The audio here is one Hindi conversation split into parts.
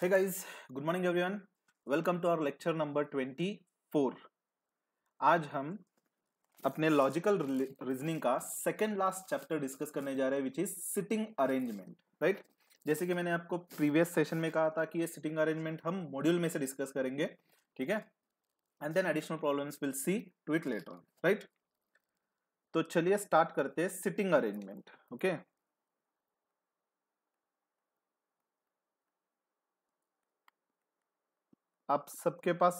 Hey guys, good morning everyone. Welcome to our lecture number 24. आज हम अपने लॉजिकल रीजनिंग का सेकेंड लास्ट चैप्टर डिस्कस करने जा रहे हैं which is sitting arrangement right जैसे कि मैंने आपको प्रीवियस सेशन में कहा था कि ये सिटिंग अरेंजमेंट हम मॉड्यूल में से डिस्कस करेंगे ठीक है and then additional problems will see to later right तो चलिए स्टार्ट करते हैं सिटिंग अरेंजमेंट ओके okay? आप सबके पास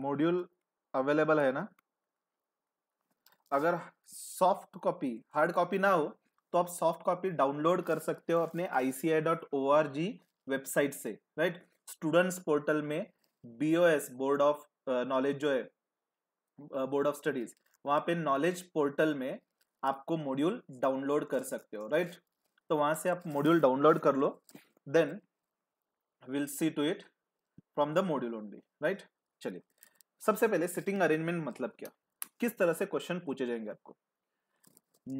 मॉड्यूल अवेलेबल है ना अगर सॉफ्ट कॉपी हार्ड कॉपी ना हो तो आप सॉफ्ट कॉपी डाउनलोड कर सकते हो अपने आई वेबसाइट से राइट स्टूडेंट्स पोर्टल में बी बोर्ड ऑफ नॉलेज जो है बोर्ड ऑफ स्टडीज वहां पे नॉलेज पोर्टल में आपको मॉड्यूल डाउनलोड कर सकते हो राइट right? तो वहां से आप मॉड्यूल डाउनलोड कर लो then will see to it from the module only right चलिए सबसे पहले सिटिंग अरेंजमेंट मतलब क्या किस तरह से क्वेश्चन पूछे जाएंगे आपको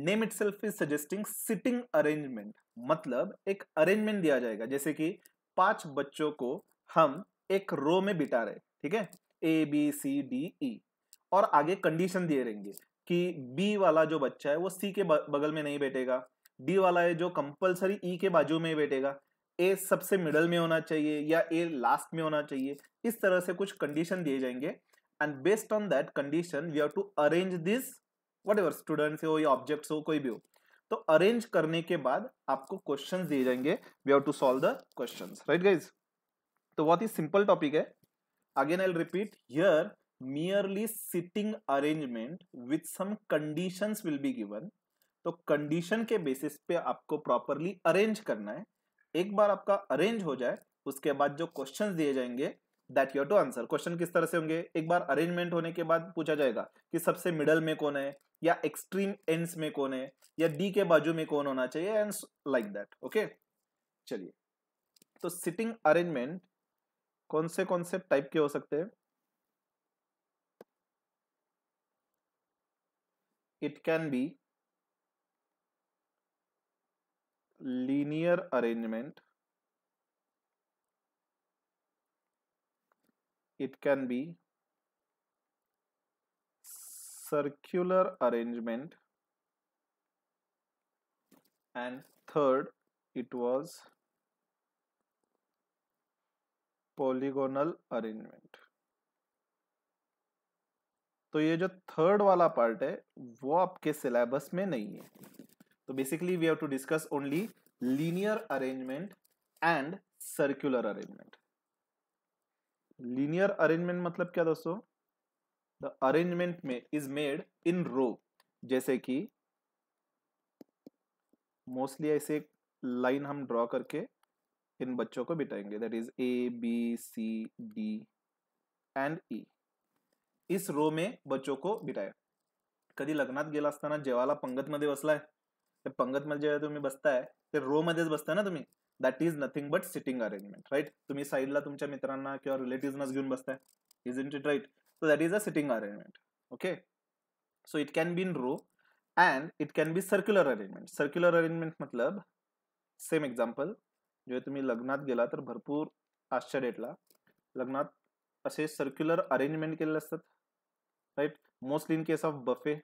name itself is suggesting sitting arrangement मतलब एक अरेंजमेंट दिया जाएगा जैसे कि पांच बच्चों को हम एक रो में बिटा रहे ठीक है ए बी सी डी ई और आगे कंडीशन दिए रहेंगे कि बी वाला जो बच्चा है वो सी के बगल में नहीं बैठेगा डी वाला है जो कंपलसरी ई e के बाजू में बैठेगा ए सबसे मिडल में होना चाहिए या ए लास्ट में होना चाहिए इस तरह से कुछ कंडीशन दिए जाएंगे and based on that condition we have to arrange this whatever students हो या ऑब्जेक्ट्स हो कोई भी हो तो अरेंज करने के बाद आपको क्वेश्चन दिए जाएंगे we have to solve the question right guys तो बहुत ही सिंपल टॉपिक है again I repeat here merely sitting arrangement with some condition will be given तो कंडीशन के बेसिस पे आपको प्रॉपरली अरेंज करना है एक बार आपका अरेंज हो जाए उसके बाद जो क्वेश्चन दिए जाएंगे that your to answer question किस तरह से होंगे एक बार अरेंजमेंट होने के बाद पूछा जाएगा कि सबसे मिडल में कौन है या एक्सट्रीम एंड्स में कौन है या डी के बाजू में कौन होना चाहिए एंड लाइक दैट ओके चलिए तो सिटिंग अरेंजमेंट कौन से कौन से टाइप के हो सकते हैं it can be linear arrangement it can be circular arrangement and third it was polygonal arrangement तो ये जो थर्ड वाला पार्ट है वो आपके सिलेबस में नहीं है तो basically we have to discuss only linear arrangement and circular arrangement linear arrangement मतलब क्या दोस्तों द अरेंजमेंट में इज मेड इन रो जैसे कि मोस्टली ऐसे एक लाइन हम ड्रॉ करके इन बच्चों को बिठाएंगे that is A B C D and E इस रो में बच्चों को बिठाया कभी लग्नात गेला पंगत मध्य बसला है पंगत मध्ये म्हणजे जेव्हा तुम्ही बसताय ते रो मध्येच बसताय ना तुम्ही that is nothing but sitting arrangement right तुम्ही साईडला तुमच्या मित्रांना किंवा रिलेटिव्हनाच घेऊन बसताय is in it right so that is a sitting arrangement okay so it can be in row and it can be circular arrangement circular arrangement मतलब सेम एक्झाम्पल जेव्हा तुम्ही लग्नात गेला तर भरपूर आजच्या डेटला लग्नात असे सर्क्युलर अरेंजमेंट केलेले असतात right mostly in case of buffet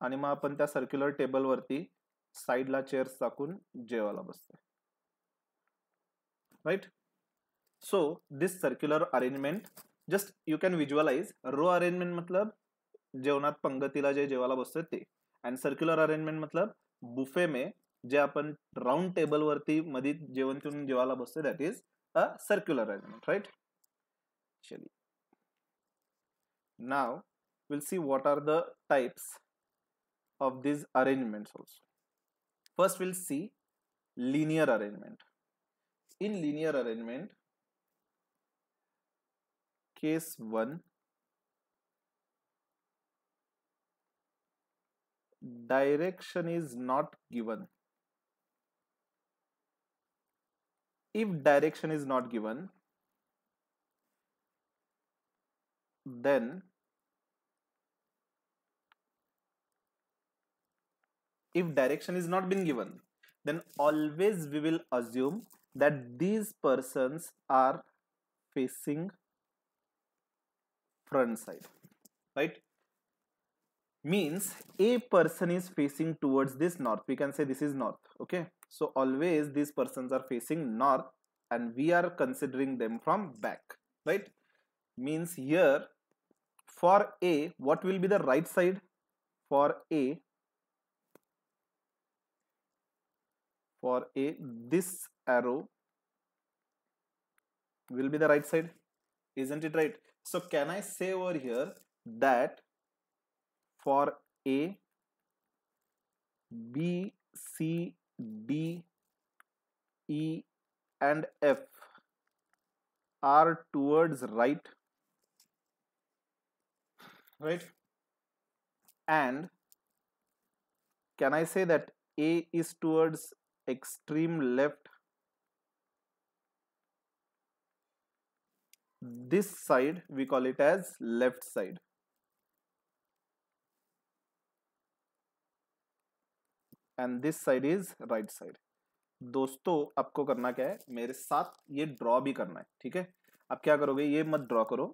आणि मग आपण त्या सर्क्युलर टेबलवरती साईडला चेअर्स टाकून जेवायला बसतोय right so this circular arrangement just you can visualize row arrangement मतलब जेवणात पंगतीला जे जेवायला बसतोय ते अँड सर्क्युलर अरेंजमेंट मतलब बुफे मे जे आपण राऊंड टेबलवरती मधी जेवण करून जेवायला बसतोय that is a circular arrangement right चलिए now will see what are the types of these arrangements also. First we'll see linear arrangement. In linear arrangement, case 1 direction is not given. If direction is not given, then if direction is not been given then always we will assume that these persons are facing front side right means a person is facing towards this north we can say this is north okay so always these persons are facing north and we are considering them from back right means here for a what will be the right side for a for a this arrow will be the right side isn't it right so can I say over here that for a b c d e and f are towards right right and can I say that a is towards extreme left this side we call it as left side and this side is right side दोस्तों आपको करना क्या है मेरे साथ ये ड्रॉ भी करना है ठीक है आप क्या करोगे ये मत ड्रॉ करो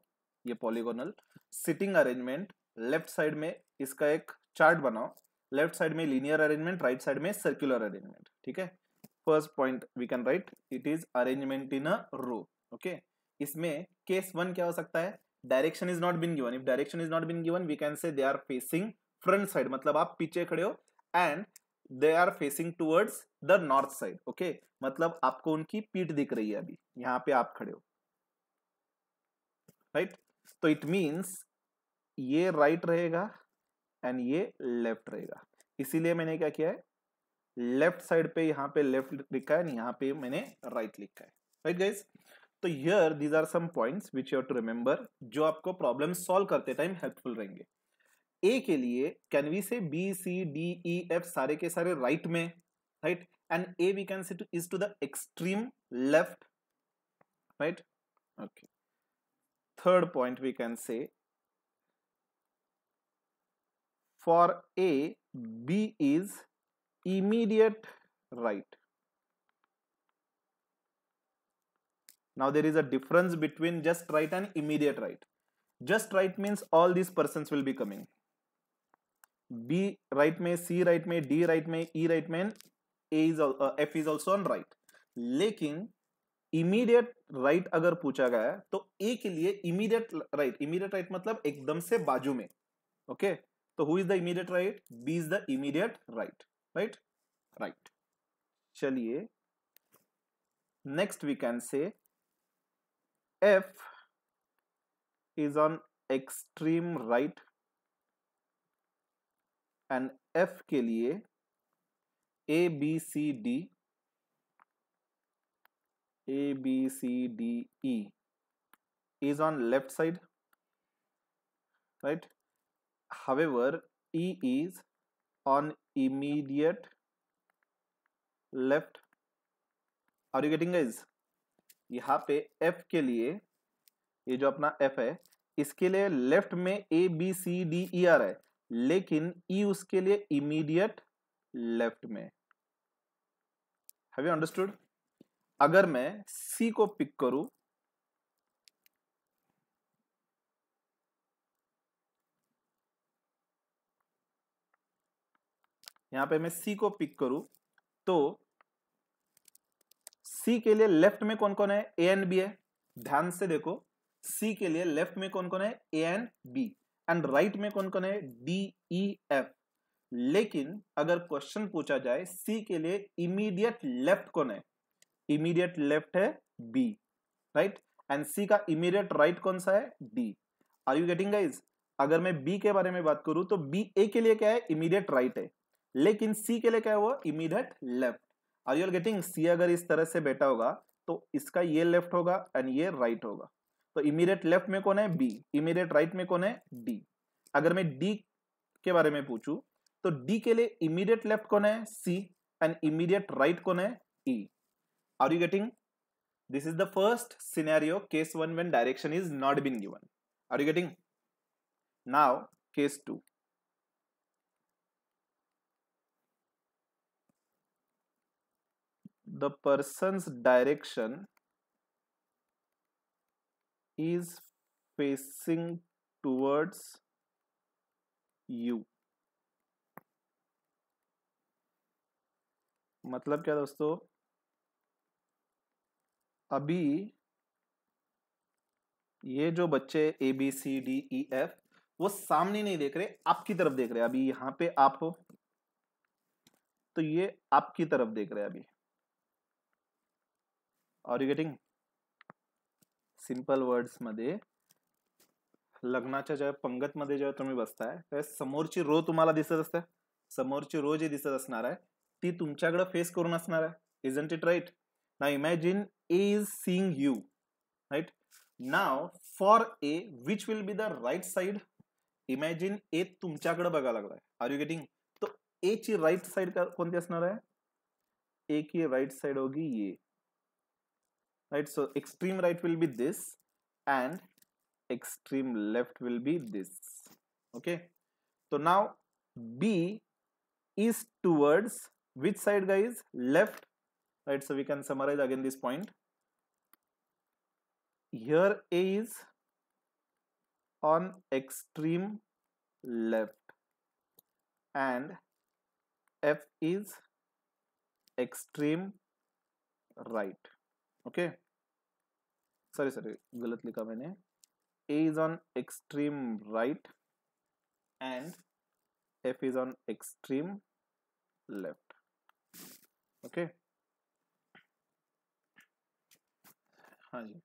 ये polygonal sitting arrangement left side में इसका एक चार्ट बनाओ लेफ्ट साइड में लीनियर अरेंजमेंट राइट साइड में सर्क्युलर अरेंजमेंट ठीक है first point we can write it is arrangement in a row okay इसमें केस वन क्या हो सकता है direction is not been given if direction is not been given we can say they are facing front side मतलब आप पीछे खड़े हो and they are facing towards the north side okay मतलब आपको उनकी पीठ दिख रही है अभी यहाँ पे आप खड़े हो राइट right? तो इट मीन्स ये राइट right रहेगा एंड ये लेफ्ट रहेगा इसीलिए मैंने क्या किया है लेफ्ट साइड पे यहाँ पे लेफ्ट लिखा है यहाँ पे मैंने राइट right लिखा है राइट गाइज तो yeah these are some points which you to remember जो आपको प्रॉब्लम सॉल्व करते टाइम हेल्पफुल रहेंगे ए के लिए can we say B C D E F सारे के सारे राइट right में right and A we can see to is to the extreme left right okay third point we can say for A, B is immediate right. Now there is a difference between just right and immediate right. Just right means all these persons will be coming. B right may, C right may, D right may, E right may, A is uh, F is also on right. Lekin immediate right right अगर पूछा गया है तो ए के लिए इमीडिएट राइट इमीडिएट राइट मतलब एकदम से बाजू में okay okay? So who is the immediate right? B is the immediate right. Right? Right. we? next we can say F is on extreme right and F के लिए A B C D A B C D E is on left side right However, E is on immediate left are you getting guys यहां पे एफ के लिए ये जो अपना एफ है इसके लिए लेफ्ट में A B C D E are है लेकिन ई e उसके लिए इमीडिएट लेफ्ट में हैव यू अंडरस्टूड अगर मैं सी को पिक करूं यहां पे मैं सी को पिक करूं तो सी के लिए लेफ्ट में कौन कौन है ए एंड बी है ध्यान से देखो सी के लिए लेफ्ट में कौन e, कौन है A and B and right में कौन कौन है डी ई एफ लेकिन अगर क्वेश्चन पूछा जाए सी के लिए इमीडिएट लेफ्ट कौन है इमीडिएट लेफ्ट है बी राइट एंड सी का इमीडिएट राइट right कौन सा है D are you getting guys अगर मैं बी के बारे में बात करूं तो बी ए के लिए क्या है इमीडिएट राइट right है लेकिन सी के लिए क्या हुआ immediate left are your getting C अगर इस तरह से बैठा होगा तो इसका ये लेफ्ट होगा एंड ये राइट होगा तो इमीडिएट लेफ्ट में कौन है बी इमीडिएट राइट में कौन है डी अगर मैं डी के बारे में पूछू तो डी के लिए इमीडिएट लेफ्ट कौन है सी एंड इमीडिएट राइट कौन है E are you getting this is the first scenario case one when direction is not been given are you getting now case two the person's direction is facing towards you मतलब क्या दोस्तों अभी ये जो बच्चे A B C D E F वो सामने नहीं देख रहे आपकी तरफ देख रहे अभी यहां पे आप हो तो ये आपकी तरफ देख रहे अभी आर यू गेटिंग सिम्पल वर्ड्समध्ये लग्नाच्या ज्या जेव जेव्हा तुम्ही बसताय त्यावेळेस समोरची रो तुम्हाला दिसत असते समोरची रो जी दिसत असणार आहे ती तुमच्याकडे फेस करून असणार आहे इजंट इट राइट ना imagine A is seeing you right now for A which will be the right side imagine A बढ़ा लग रहा है आर यू गेटिंग तो ए ची राइट साइड को असणार आहे ए की राईट साईड होगी ये right so extreme right will be this and extreme left will be this okay so now b is towards which side guys left right so we can summarize again this point here a is on extreme left and f is extreme right okay sorry sorry गलत लिखा मैंने A is on extreme right and F is on extreme left okay हाँ जी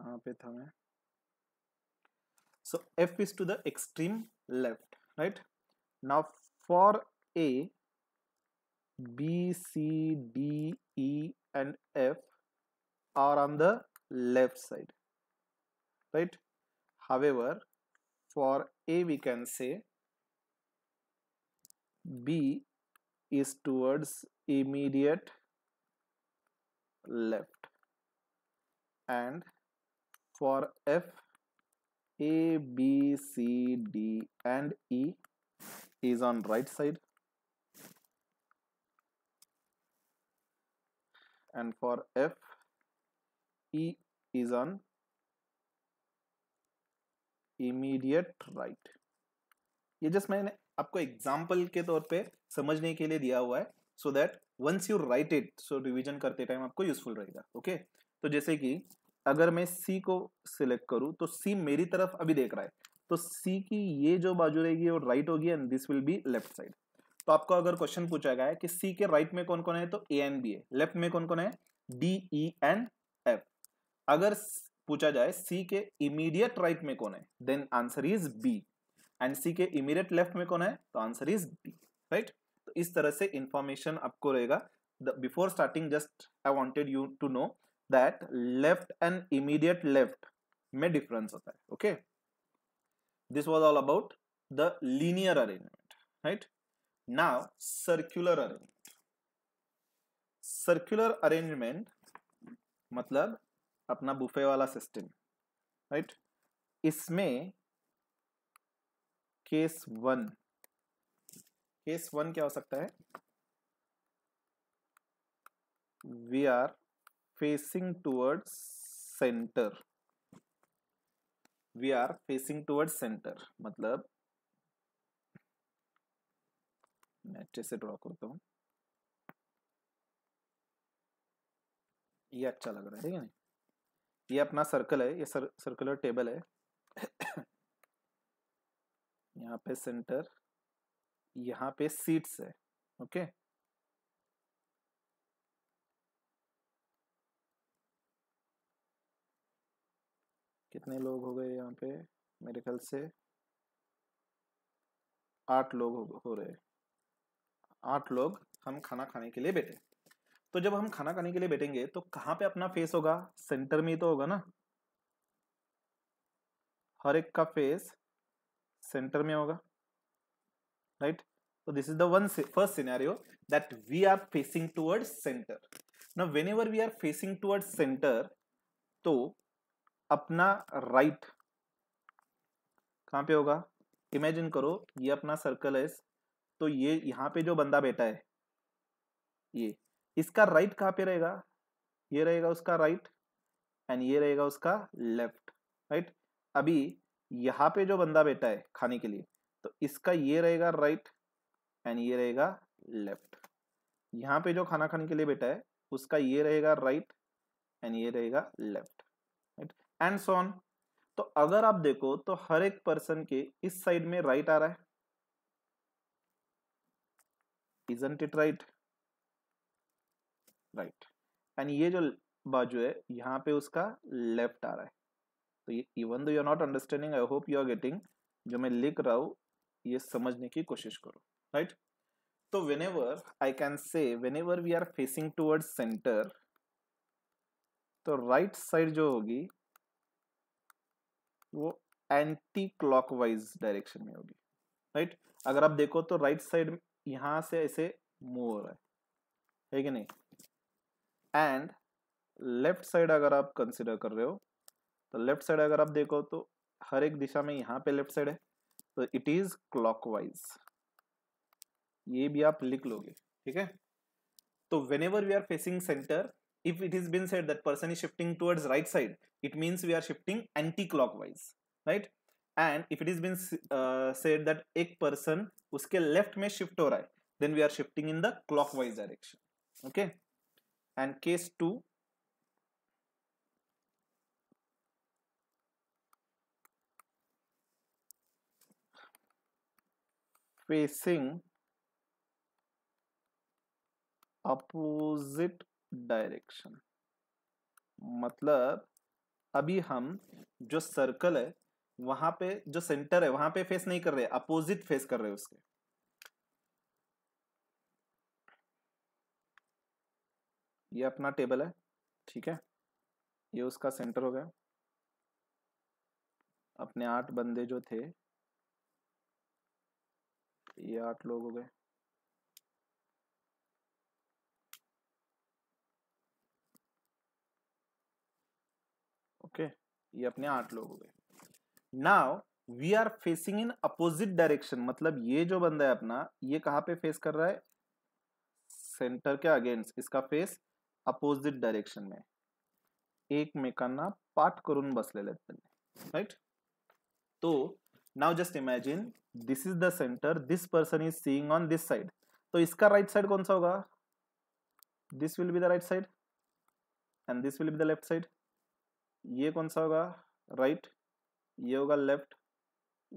कहाँ पे था मैं so F is to the extreme left right now for A B C D E and F are on the left side right however for a we can say b is towards immediate left and for f a b c d and e is on right side and for f E is on immediate right. ये जस्ट मैंने आपको एग्जाम्पल के तौर पे समझने के लिए दिया हुआ है so that once you write it so revision करते टाइम आपको यूजफुल रहेगा ओके तो जैसे कि अगर मैं सी को सिलेक्ट करूं तो सी मेरी तरफ अभी देख रहा है तो सी की ये जो बाजू रहेगी वो राइट होगी and this will be left side तो आपको अगर क्वेश्चन पूछा गया है कि सी के राइट में कौन कौन है तो ए एंड बी है लेफ्ट में कौन कौन है डी ई एंड अगर पूछा जाए सी के इमीडिएट राइट में कौन है then answer is B and C के इमीडिएट लेफ्ट में कौन है तो आंसर इज बी राइट तो इस तरह से इंफॉर्मेशन आपको रहेगा before starting just I wanted you to know that left and immediate left में डिफरेंस होता है okay this was all about the linear arrangement right now circular arrangement circular arrangement मतलब अपना बुफे वाला सिस्टम राइट इसमें केस वन केस वन क्या हो सकता है we are facing towards centre we are facing towards centre मतलब मैं अच्छे से ड्रॉ करता हूं ये अच्छा लग रहा है ठीक है ये अपना सर्कल है ये सर, सर्कुलर टेबल है यहाँ पे सेंटर यहाँ पे सीट्स है ओके कितने लोग हो गए यहाँ पे मेरे ख्याल से आठ लोग हो, हो रहे आठ लोग हम खाना खाने के लिए बैठे तो जब हम खाना खाने के लिए बैठेंगे तो कहां पे अपना फेस होगा सेंटर में ही तो होगा ना हर एक का फेस सेंटर में होगा राइट तो this is the one first scenario that we are facing towards centre now whenever we are facing towards centre तो अपना राइट कहां पे होगा इमेजिन करो ये अपना सर्कल है तो ये यहां पे जो बंदा बैठा है ये इसका राइट कहाँ पे रहेगा ये रहेगा उसका राइट एंड ये रहेगा उसका लेफ्ट राइट अभी यहाँ पे जो बंदा बैठा है खाने के लिए तो इसका ये रहेगा राइट एंड ये रहेगा लेफ्ट यहाँ पे जो खाना खाने के लिए बैठा है उसका ये रहेगा राइट एंड ये रहेगा लेफ्ट राइट एंड सोन तो अगर आप देखो तो हर एक पर्सन के इस साइड में राइट आ रहा है इट राइट राइट एंड ये जो बाजू है यहाँ पे उसका लेफ्ट आ रहा है तो ये even though you are not understanding I hope you are getting जो मैं लिख रहा हूँ ये समझने की कोशिश करो राइट तो whenever I can say whenever we are facing toward centre तो राइट right साइड जो होगी वो एंटी क्लॉकवाइज डायरेक्शन में होगी राइट right? अगर आप देखो तो राइट right साइड यहां से ऐसे मूव हो रहा है है कि नहीं एंड लेफ्ट साइड अगर आप कंसिडर कर रहे हो तो लेफ्ट साइड अगर आप देखो तो हर एक दिशा में यहां पे लेफ्ट साइड है तो इट इज क्लॉकवाइज ये भी आप लिख लोगे ठीक है तो whenever we are facing centre if it is been said that person is shifting towards right side it means we are shifting anticlockwise right and if it is been said that एक पर्सन उसके लेफ्ट में शिफ्ट हो रहा है then we are shifting in the clock direction okay and case 2 facing opposite direction मतलब अभी हम जो सर्कल है वहां पे जो सेंटर है वहां पे फेस नहीं कर रहे अपोजिट फेस कर रहे उसके ये अपना टेबल है ठीक है ये उसका सेंटर हो गया अपने आठ बंदे जो थे ये आठ लोग हो गए ओके ये अपने आठ लोग हो गए now we are facing in opposite direction मतलब ये जो बंदा है अपना ये कहां पे फेस कर रहा है सेंटर के अगेंस्ट इसका फेस अपोजिट डायरेक्शन में एकमेक पाठ करून बसले राइट तो now just imagine this is the centre this person is seeing on this side तो इसका राइट साइड कौन सा होगा this will be the right side and this will be the left side ये कौन सा होगा राइट ये होगा लेफ्ट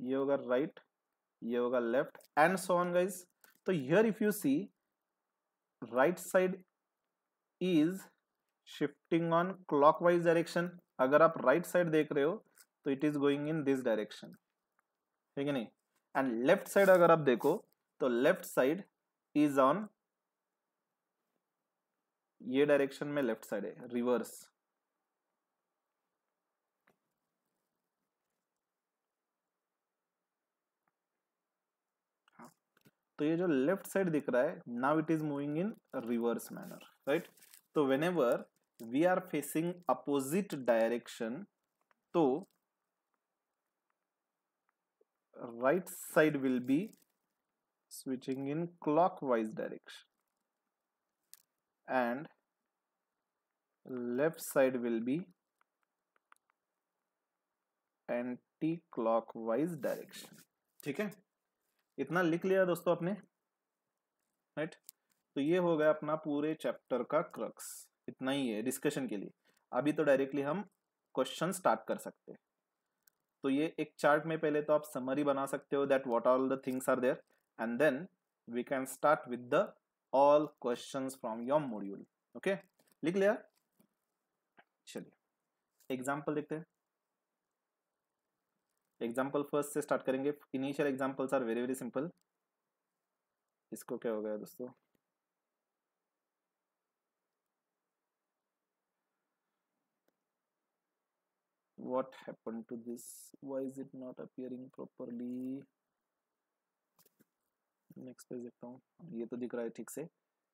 ये होगा राइट ये होगा left and so on guys तो here if you see right side is shifting on clockwise direction अगर आप राइट right साइड देख रहे हो तो it is going in this direction ठीक है नहीं एंड लेफ्ट साइड अगर आप देखो तो लेफ्ट साइड इज ऑन ये डायरेक्शन में लेफ्ट साइड है रिवर्स हाँ। तो ये जो लेफ्ट साइड दिख रहा है now it is moving in reverse manner right तो whenever we are facing opposite direction तो right side will be switching in clock wise direction and left side will be clock wise direction ठीक है इतना लिख लिया दोस्तों आपने राइट right? तो ये हो गया अपना पूरे चैप्टर का क्रक्स इतना ही है डिस्कशन के लिए अभी तो डायरेक्टली हम क्वेश्चन स्टार्ट कर सकते हैं तो ये एक चार्ट में पहले तो आप समरी बना सकते हो that what all the things are there and then we can start with the all question from your module okay लिख लिया चलिए एग्जाम्पल देखते हैं एग्जाम्पल फर्स्ट से स्टार्ट करेंगे initial examples are very very simple इसको क्या हो गया दोस्तों what happened to this why is it not appearing properly next page देखता हूँ ये तो दिख रहा है ठीक से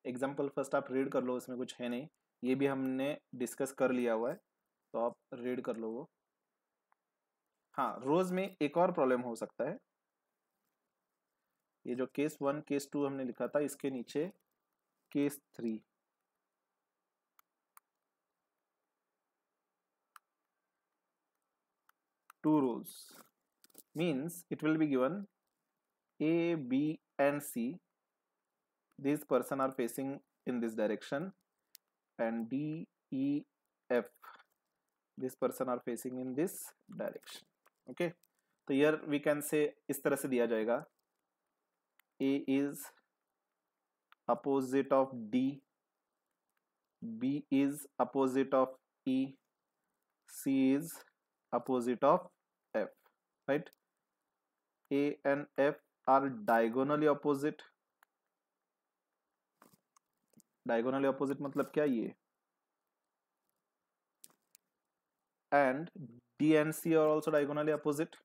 एग्जाम्पल फर्स्ट आप रीड कर लो इसमें कुछ है नहीं ये भी हमने डिस्कस कर लिया हुआ है तो आप रीड कर लो वो हाँ रोज में एक और प्रॉब्लम हो सकता है ये जो केस वन केस टू हमने लिखा था इसके नीचे case three two rows means it will be given A, B and C these person are facing in this direction and D, E, F this person are facing in this direction okay so here we can say is तरह से दिया जाएगा A is opposite of D B is opposite of E C is opposite of f right a and f are diagonally opposite diagonally opposite मतलब क्या ये and d and c are also diagonally opposite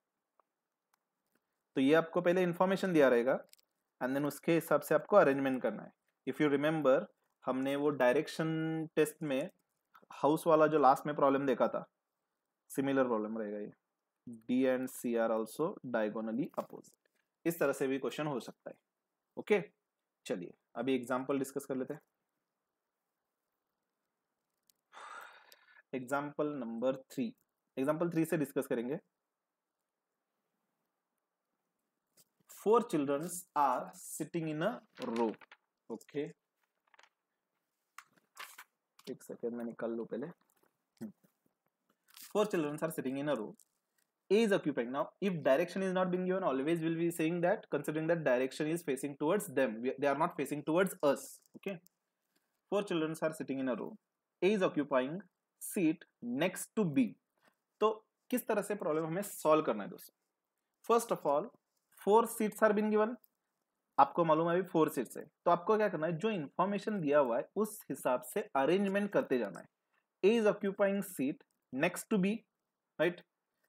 तो ये आपको पहले इंफॉर्मेशन दिया रहेगा एंड देन उसके हिसाब से आपको अरेंजमेंट करना है इफ़ यू रिमेम्बर हमने वो डायरेक्शन टेस्ट में हाउस वाला जो लास्ट में प्रॉब्लम देखा था सिमिलर प्रॉब्लम रहेगा ये D and C are also diagonally opposite इस तरह से भी क्वेश्चन हो सकता है ओके चलिए अभी एग्जाम्पल डिस्कस कर लेते हैं example number three example three से डिस्कस करेंगे four children are sitting in a row okay एक सेकेंड मैं निकाल लू पहले four children are sitting in a row a is occupying now if direction is not being given always will be saying that considering that direction is facing towards them we, they are not facing towards us okay four children are sitting in a row a is occupying seat next to b तो किस तरह से प्रॉब्लम हमें सॉल्व करना है दोस्तों first of all four seats are been given आपको मालूम है अभी फोर सीट्स है तो आपको क्या करना है जो इन्फॉर्मेशन दिया हुआ है उस हिसाब से अरेंजमेंट करते जाना है A is occupying seat next to B, right?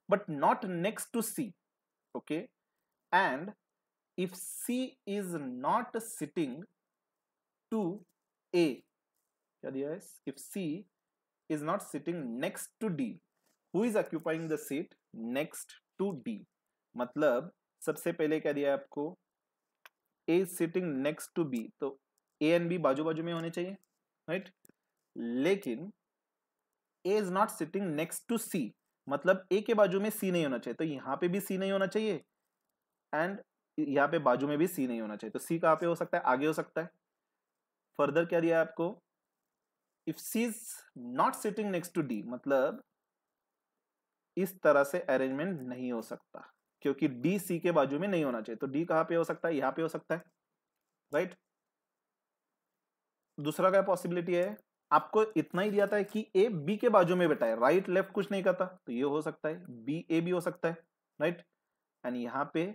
But not next to C, okay? And if C is not sitting to A, kya diya hai if C is not sitting next to D, who is occupying the seat next to D? matlab sabse pehle kya diya hai aapko a is sitting next to b to a and b baju baju mein hone chahiye right? lekin A is not sitting next to C मतलब ए के बाजू में सी नहीं होना चाहिए तो यहाँ पे भी सी नहीं होना चाहिए एंड यहाँ पे बाजू में भी सी नहीं होना चाहिए तो सी कहाँ पे हो सकता है आगे हो सकता है फर्दर क्या दिया आपको if C is not sitting next to D मतलब इस तरह से अरेंजमेंट नहीं हो सकता क्योंकि डी सी के बाजू में नहीं होना चाहिए तो डी कहाँ पे हो सकता है यहाँ पे हो सकता है राइट right? दूसरा क्या पॉसिबिलिटी है आपको इतना ही दिया था कि ए बी के बाजू में बैठा है राइट लेफ्ट कुछ नहीं करता तो ये हो सकता है बी ए भी हो सकता है राइट एंड यहाँ पे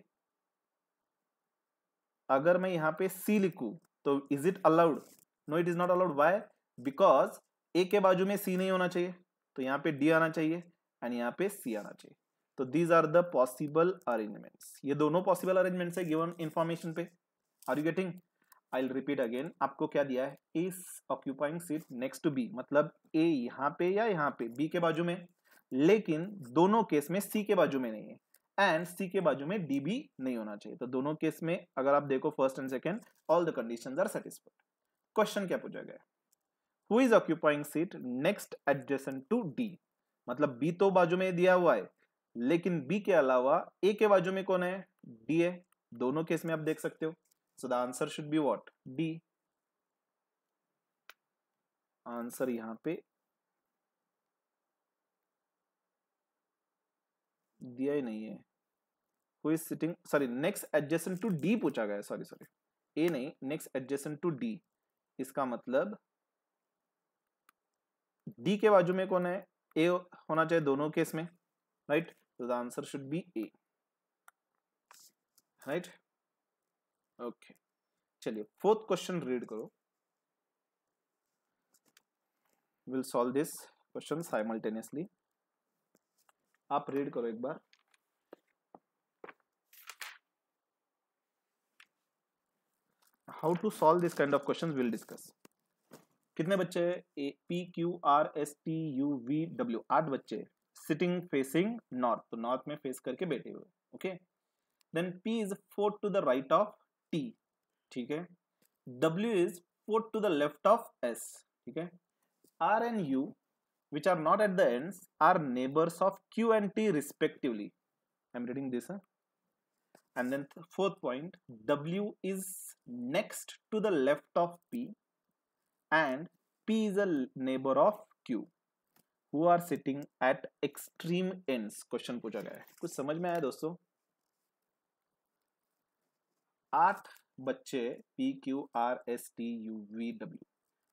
अगर मैं यहाँ पे सी लिखू तो is it allowed no it is not allowed why because A के बाजू में सी नहीं होना चाहिए तो यहाँ पे डी आना चाहिए एंड यहाँ पे सी आना चाहिए तो these are the possible arrangements ये दोनों पॉसिबल अरेंजमेंट्स है गिवन इन्फॉर्मेशन पे are you getting I repeat again आपको क्या दिया है इस occupying seat next to B मतलब ए यहाँ पे या यहाँ पे बी के बाजू में लेकिन दोनों केस में सी के बाजू में नहीं है एंड सी के बाजू में डी बी नहीं होना चाहिए तो दोनों केस में अगर आप देखो first and second all the condition are satisfied question क्या पूछा गया who is occupying seat next adjacent to D मतलब बी तो बाजू में दिया हुआ है लेकिन बी के अलावा ए के बाजू में कौन है डी है दोनों केस में आप देख सकते हो So the answer should be what? D. Answer यहाँ पे दिया ही नहीं है who is sitting sorry next adjacent to D पूछा गया sorry sorry A नहीं next adjacent to D इसका मतलब D के बाजू में कौन है A होना चाहिए दोनों केस में right so the answer should be A right okay चलिए फोर्थ क्वेश्चन रीड करो will solve this question simultaneously आप रीड करो एक बार how to solve this kind of question will discuss कितने बच्चे A P Q R S T U V W आठ बच्चे सिटिंग फेसिंग नॉर्थ तो नॉर्थ में फेस करके बैठे हुए okay then P is fourth to the right of T ठीक है W is put to the left of S ठीक है R and U which are not at the ends are neighbors of Q and T respectively I'm reading this huh? and then th fourth point W is next to the left of P and P is a neighbor of Q who are sitting at extreme ends question पूछा गया है कुछ समझ में आया दोस्तों आठ बच्चे P Q R S T U V W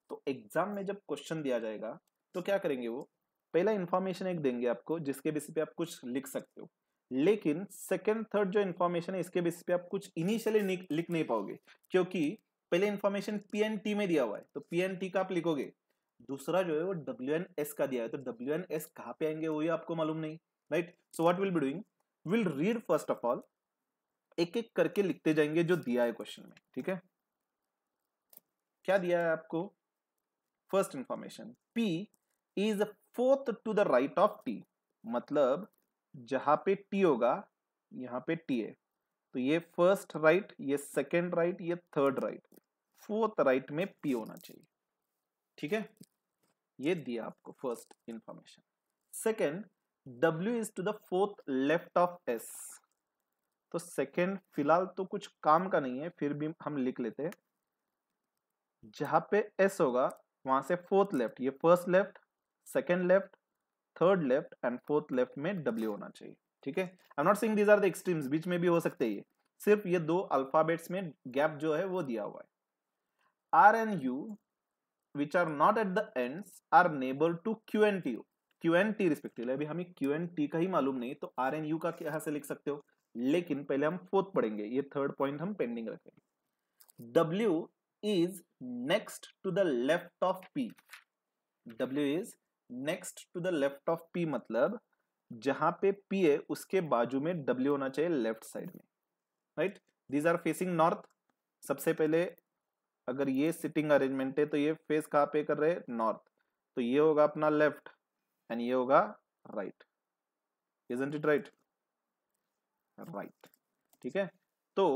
तो एग्जाम में जब क्वेश्चन दिया जाएगा तो क्या करेंगे वो पहला इन्फॉर्मेशन एक देंगे आपको जिसके बेसिस पे आप कुछ लिख सकते हो लेकिन सेकेंड थर्ड जो इन्फॉर्मेशन है इसके बेसिस पे आप कुछ इनिशियली लिख नहीं पाओगे क्योंकि पहले इन्फॉर्मेशन पी एन टी में दिया हुआ है तो पी एन टी का आप लिखोगे दूसरा जो है वो डब्ल्यू एन एस का दिया है तो डब्ल्यू एन एस कहाँ पे आएंगे वही आपको मालूम नहीं right so what will be doing will read first of all एक एक करके लिखते जाएंगे जो दिया है क्वेश्चन में ठीक है क्या दिया है आपको first information P is fourth to the right of T मतलब जहां पे टी होगा यहां पे टी है तो ये फर्स्ट राइट ये सेकेंड राइट ये थर्ड राइट फोर्थ राइट में पी होना चाहिए ठीक है ये दिया आपको first information second W is to the fourth left of S. तो सेकेंड फिलहाल तो कुछ काम का नहीं है फिर भी हम लिख लेते हैं जहां पे एस होगा वहां से फोर्थ लेफ्ट ये first left second left third left and fourth left में डब्ल्यू होना चाहिए ठीक है I am not saying these are the extremes बीच में भी हो सकते हैं ये सिर्फ ये दो अल्फाबेट्स में गैप जो है वो दिया हुआ है R and U which are not at the ends are neighbour to Q and T Q and T respectively अभी हमें क्यू एन टी का ही मालूम नहीं तो आर एन यू का क्या से लिख सकते हो लेकिन पहले हम फोर्थ पढ़ेंगे ये थर्ड पॉइंट हम पेंडिंग रखेंगे W is next to the left of P. W is next to the left of P मतलब जहां पे P है उसके बाजू में W होना चाहिए लेफ्ट साइड में right these are facing north सबसे पहले अगर ये सिटिंग अरेंजमेंट है तो ये फेस कहां पे कर रहे हैं नॉर्थ तो ये होगा अपना लेफ्ट एंड ये होगा right isn't it right right ठीक है तो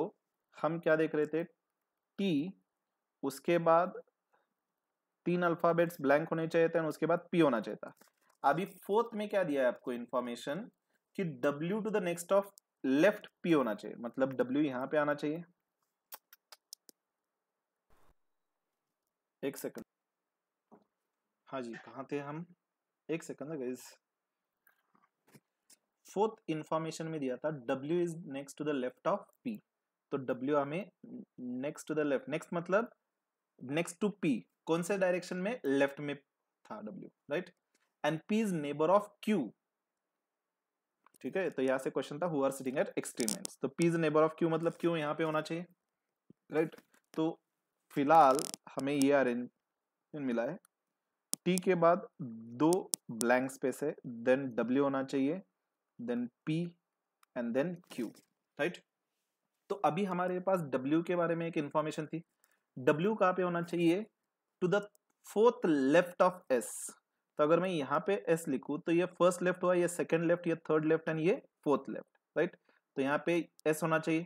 हम क्या देख रहे थे टी उसके बाद तीन अल्फाबेट्स ब्लैंक होने चाहिए थे और उसके बाद पी होना चाहिए था अभी फोर्थ में क्या दिया है आपको इन्फॉर्मेशन कि W to the next of left P होना चाहिए मतलब डब्ल्यू यहां पे आना चाहिए एक सेकंड हाँ जी कहां थे हम एक सेकंड गाइस फोर्थ इंफॉर्मेशन में दिया था W is next to the left of P तो डब्ल्यू हमें next to the left next मतलब नेक्स्ट टू पी कौन से डायरेक्शन में लेफ्ट में था W right and P is neighbour of Q ठीक है तो यहां से क्वेश्चन था who are sitting at extreme ends तो P is neighbour of Q मतलब क्यू यहां पे होना चाहिए राइट right? तो फिलहाल हमें ये अरेंजमेंट मिला है टी के बाद दो ब्लैंक स्पेस है देन डब्ल्यू होना चाहिए then P and then Q right तो अभी हमारे पास W के बारे में एक इंफॉर्मेशन थी W कहाँ पे होना चाहिए to the fourth left of S तो अगर मैं यहाँ पे S लिखूँ तो ये फर्स्ट लेफ्ट हुआ ये सेकेंड लेफ्ट ये थर्ड लेफ्ट एंड ये फोर्थ लेफ्ट राइट तो यहाँ पे S होना चाहिए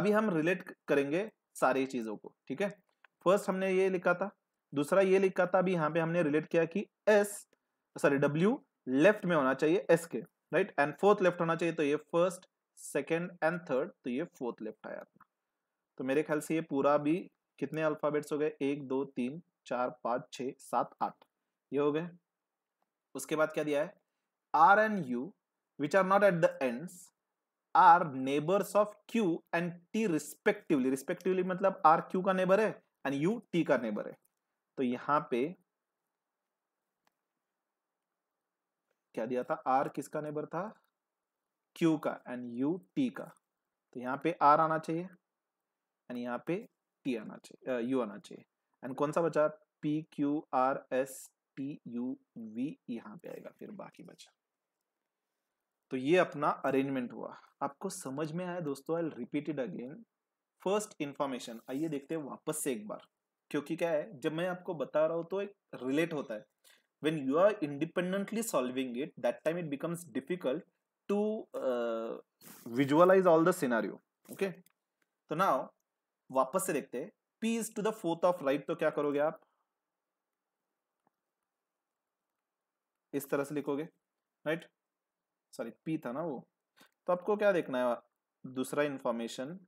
अभी हम रिलेट करेंगे सारी चीज़ों को ठीक है फर्स्ट हमने ये लिखा था दूसरा ये लिखा था अभी यहाँ पे हमने रिलेट किया कि S सॉरी W लेफ्ट में होना चाहिए S के राइट एंड फोर्थ लेफ्ट होना चाहिए तो ये फर्स्ट सेकेंड एंड थर्ड तो ये फोर्थ लेफ्ट आया अपना तो मेरे ख्याल से ये पूरा भी कितने अल्फाबेट्स हो गए एक दो तीन चार पाँच छ सात आठ ये हो गए उसके बाद क्या दिया है R and U which are not at the ends are neighbours of Q and T respectively respectively मतलब आर क्यू का नेबर है एंड यू टी का नेबर है तो यहाँ पे क्या दिया था आर किसका नेबर था क्यू का एंड यू टी का तो यहाँ पे आर आना चाहिए एंड यहाँ पे टी आना चाहिए यू आना चाहिए एंड कौन सा बचा P Q R S T U V यहाँ पे आएगा फिर बाकी बचा तो ये अपना अरेंजमेंट हुआ आपको समझ में आया दोस्तों I repeat it again first information आइए देखते हैं वापस से एक बार क्योंकि क्या है जब मैं आपको बता रहा हूं तो एक रिलेट होता है when you are independently solving it that time it becomes difficult to uh, visualize all the scenario okay तो नाउ वापस से देखते हैं p is to the fourth of right तो क्या करोगे आप इस तरह से लिखोगे राइट सॉरी p था ना वो तो आपको क्या देखना है दूसरा इंफॉर्मेशन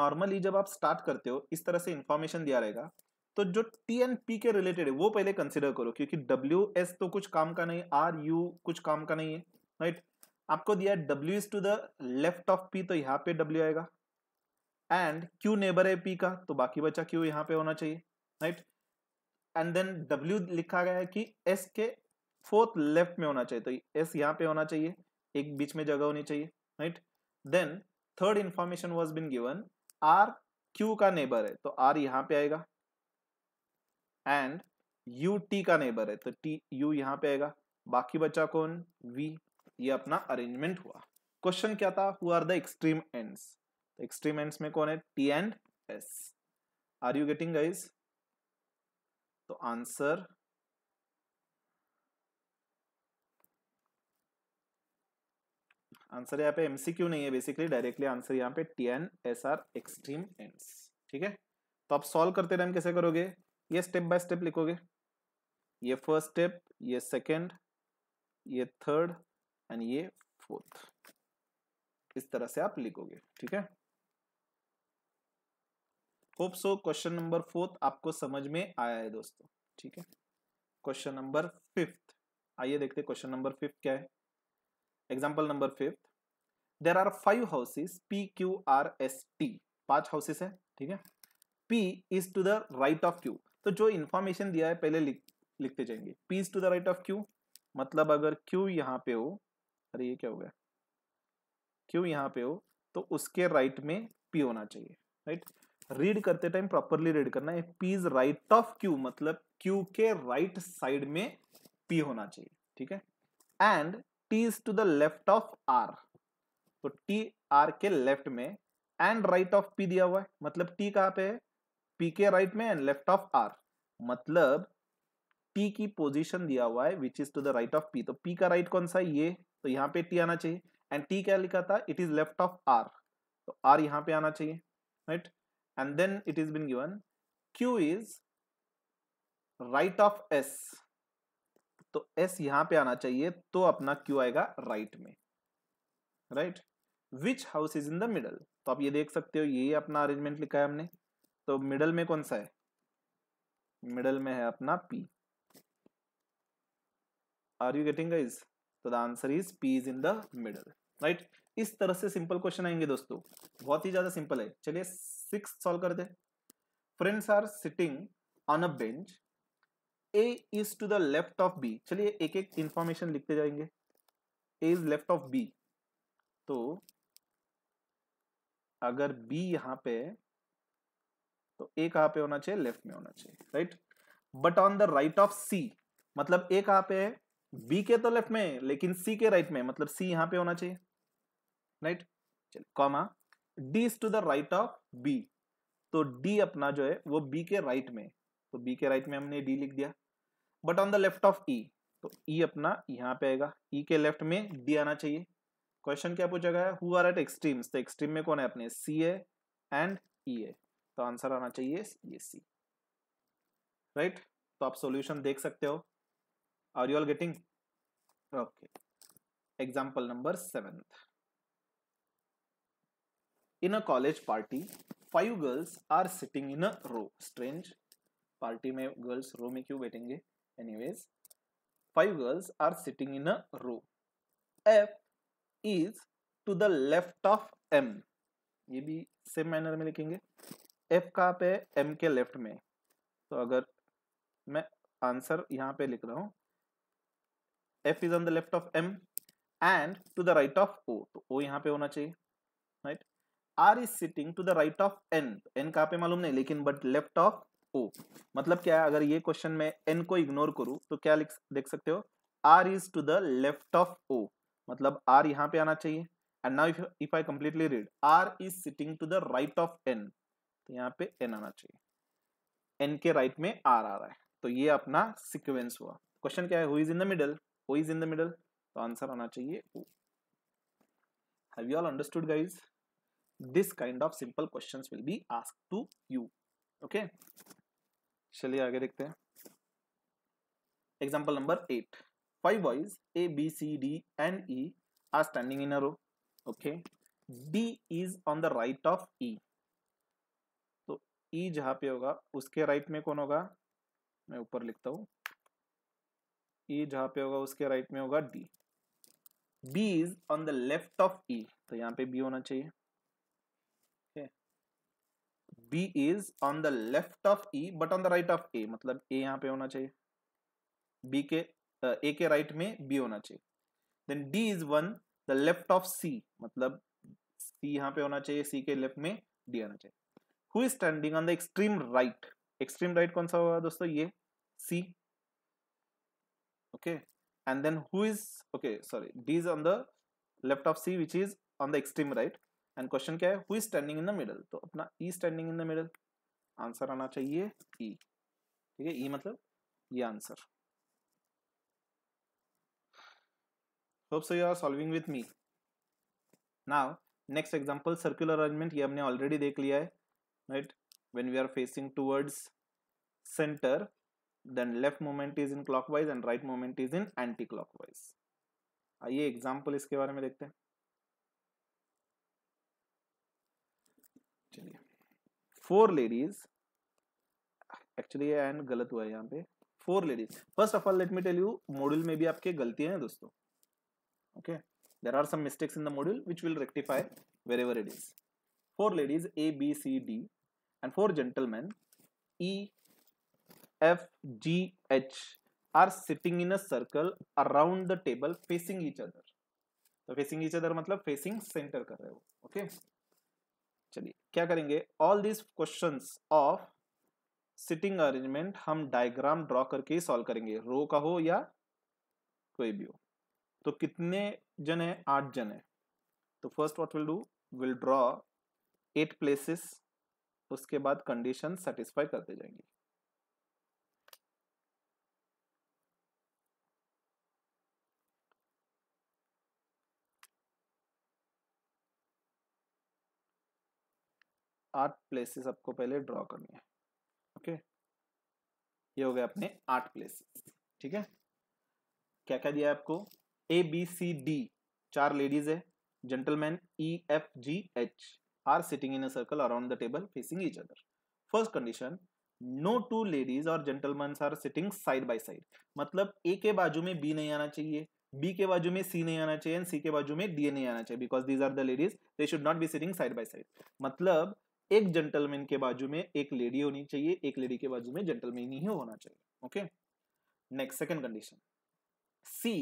नॉर्मली जब आप स्टार्ट करते हो इस तरह से इंफॉर्मेशन दिया रहेगा तो जो टी एंड पी के रिलेटेड है वो पहले कंसिडर करो क्योंकि डब्ल्यू एस तो कुछ काम का नहीं आर यू कुछ काम का नहीं है राइट आपको दिया W is to the left of P तो यहाँ पे डब्ल्यू आएगा एंड क्यू नेबर है पी का तो बाकी बचा क्यू यहाँ पे होना चाहिए राइट एंड देन डब्ल्यू लिखा गया है कि एस के फोर्थ लेफ्ट में होना चाहिए तो एस यहाँ पे होना चाहिए एक बीच में जगह होनी चाहिए right then third information was been given R Q का नेबर है तो आर यहाँ पे आएगा एंड यू टी का नेबर है तो टी यू यहाँ पे आएगा बाकी बचा कौन वी ये अपना अरेंजमेंट हुआ क्वेश्चन क्या था who are the extreme ends extreme ends में कौन है T and S are you getting guys तो आंसर आंसर यहाँ पे एमसीक्यू नहीं है बेसिकली डायरेक्टली आंसर यहाँ पे T and S are extreme ends ठीक है तो आप सॉल्व करते टाइम कैसे करोगे ये स्टेप बाय स्टेप लिखोगे ये फर्स्ट स्टेप ये सेकंड ये थर्ड एंड ये फोर्थ इस तरह से आप लिखोगे ठीक है hope so question number fourth आपको समझ में आया है दोस्तों ठीक है क्वेश्चन नंबर फिफ्थ आइए देखते क्वेश्चन नंबर फिफ्थ क्या है example number fifth there are five houses P Q R S T पांच हाउसेस है ठीक है P is to the right of Q तो जो इन्फॉर्मेशन दिया है पहले लिख लिखते जाएंगे P is to the right of Q मतलब अगर क्यू यहाँ पे हो अरे ये क्या हो गया क्यू यहाँ पे हो तो उसके राइट में पी होना चाहिए राइट रीड करते टाइम प्रॉपरली रीड करना है P is right of Q मतलब क्यू के राइट right साइड में पी होना चाहिए ठीक है and T is to the left of R तो टी आर के लेफ्ट में एंड राइट ऑफ पी दिया हुआ है मतलब टी कहाँ पे है पी के राइट में एंड लेफ्ट ऑफ आर मतलब टी की पोजिशन दिया हुआ है which is to the right of P तो पी का राइट कौन सा है ये तो यहाँ पे टी आना चाहिए एंड टी क्या लिखा था it is left of R तो आर यहाँ पे आना चाहिए right and then it is been given Q is right of S तो एस यहां पे आना चाहिए तो अपना क्यू आएगा राइट में right which house is in the middle तो आप ये देख सकते हो ये अपना अरेंजमेंट लिखा है हमने तो मिडल में कौन सा है मिडल में है अपना P are you getting guys तो the answer is P is in the middle right इस तरह से सिंपल क्वेश्चन आएंगे दोस्तों बहुत ही ज्यादा सिंपल है चलिए सिक्स सॉल्व करते हैं friends are sitting on a bench A is to the left of B चलिए एक एक इंफॉर्मेशन लिखते जाएंगे A is left of B तो अगर बी यहां पे है तो ए कहा पे होना चाहिए लेफ्ट में होना चाहिए right but on the right of C मतलब ए कहा पे है बी के तो लेफ्ट में लेकिन सी के राइट में मतलब सी यहाँ पे होना चाहिए राइट चलिए comma D is to the right of B तो डी अपना जो है वो बी के राइट में तो बी के राइट में हमने डी लिख दिया but on the left of E तो ई e अपना यहाँ पे आएगा ई e के लेफ्ट में डी आना चाहिए क्वेश्चन क्या पूछा गया हु आर एट एक्सट्रीम्स तो एक्सट्रीम में कौन है अपने सी ए एंड ई ए तो आंसर आना चाहिए ये सी राइट तो आप सॉल्यूशन देख सकते हो are you all getting okay example number seventh in a college party five girls are sitting in a row strange party में गर्ल्स रो में क्यों बैठेंगे anyways five girls are sitting in a row F is to the left of M ये भी सेम मैनर में लिखेंगे एफ कहाँ पे एम के लेफ्ट में तो अगर मैं आंसर यहाँ पे लिख रहा हूँ F is on the left of M and to the right of O तो ओ यहाँ पे होना चाहिए right R is sitting to the right of N N कहाँ पे मालूम नहीं लेकिन बट लेफ्ट ऑफ ओ मतलब क्या है अगर ये क्वेश्चन में एन को इग्नोर करूँ तो क्या लिख देख सकते हो R is to the left of O मतलब आर यहाँ पे आना चाहिए and now if I completely read R is sitting to the right of N तो यहाँ पे एन आना चाहिए एन के राइट में आर आ रहा है तो ये अपना सिक्वेंस हुआ क्वेश्चन क्या है हु इन द मिडल हुई इन द मिडल तो आंसर आना चाहिए who have you all understood guys this kind of simple question will be ask to you okay चलिए आगे देखते हैं example number eight five boys a b c d and e are standing in a row okay d is on the right of e E e जहाँ पे होगा उसके राइट में कौन होगा मैं ऊपर लिखता हूँ ई e जहाँ पे होगा उसके राइट में होगा D B is on the left of E तो यहाँ पे बी होना चाहिए B is on the left of E but on the right of A मतलब ए यहाँ पे होना चाहिए बी के ए के राइट में बी होना चाहिए then D is on the left of C मतलब सी यहाँ पे होना चाहिए सी के लेफ्ट में डी आना चाहिए who is standing on the extreme right extreme right कौन सा होगा दोस्तों ये C okay and then who is okay sorry D is on the left of C which is on the extreme right and question क्या है who is standing in the middle तो अपना E standing in the middle answer आना चाहिए ई e. ठीक है ई e मतलब ये answer hope so you are solving with me now next example circular arrangement ये हमने ऑलरेडी देख लिया है right when we are facing towards center then left moment is in clockwise and right moment is in anti-clockwise आइए एग्जाम्पल इसके बारे में देखते हैं चलिए फोर लेडीज एक्चुअली ये एंड गलत हुआ है यहाँ पे four ladies first of all let me tell you module में भी आपके गलतियां हैं दोस्तों okay there are some mistakes in the module which will rectify wherever it is four ladies A B C D and four gentlemen E, F, G, H are sitting in a circle around the table facing each other. तो फेसिंग ईच अदर मतलब फेसिंग सेंटर कर रहे हो ओके okay? चलिए क्या करेंगे all these question of sitting arrangement हम डायग्राम ड्रॉ करके ही सॉल्व करेंगे रो का हो या कोई भी हो तो कितने जन है आठ जन है तो first what will do will draw eight places उसके बाद कंडीशन सेटिस्फाई करते जाएंगे आठ प्लेसेस आपको पहले ड्रॉ करनी है ओके ये हो गया अपने आठ प्लेसेस ठीक है क्या क्या दिया है आपको ए बी सी डी चार लेडीज है gentleman E F G H are sitting in a circle around the table facing each other. First condition, no two ladies और gentleman are sitting side by side मतलब ए के बाजू में बी नहीं आना चाहिए बी के बाजू में सी नहीं आना चाहिए एंड सी के बाजू में डी नहीं आना चाहिए because these are the ladies they should not be sitting side by side मतलब एक जेंटलमैन के बाजू में एक लेडी होनी चाहिए एक लेडी के बाजू में जेंटलमैन ही होना चाहिए okay next second condition C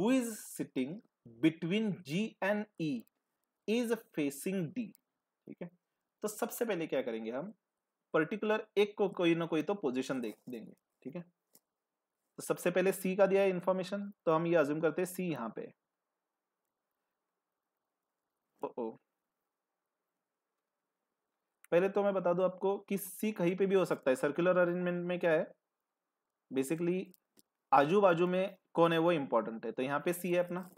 who is sitting between G and E is facing D ठीक है तो सबसे पहले क्या करेंगे हम पर्टिकुलर एक को कोई ना कोई तो पोजिशन दे देंगे ठीक है तो सबसे पहले सी का दिया है इन्फॉर्मेशन तो हम ये अज्यूम करते हैं सी यहाँ पे ओ ओ पहले तो मैं बता दूं आपको कि सी कहीं पे भी हो सकता है सर्कुलर अरेंजमेंट में क्या है बेसिकली आजू बाजू में कौन है वो इंपॉर्टेंट है तो यहाँ पे सी है अपना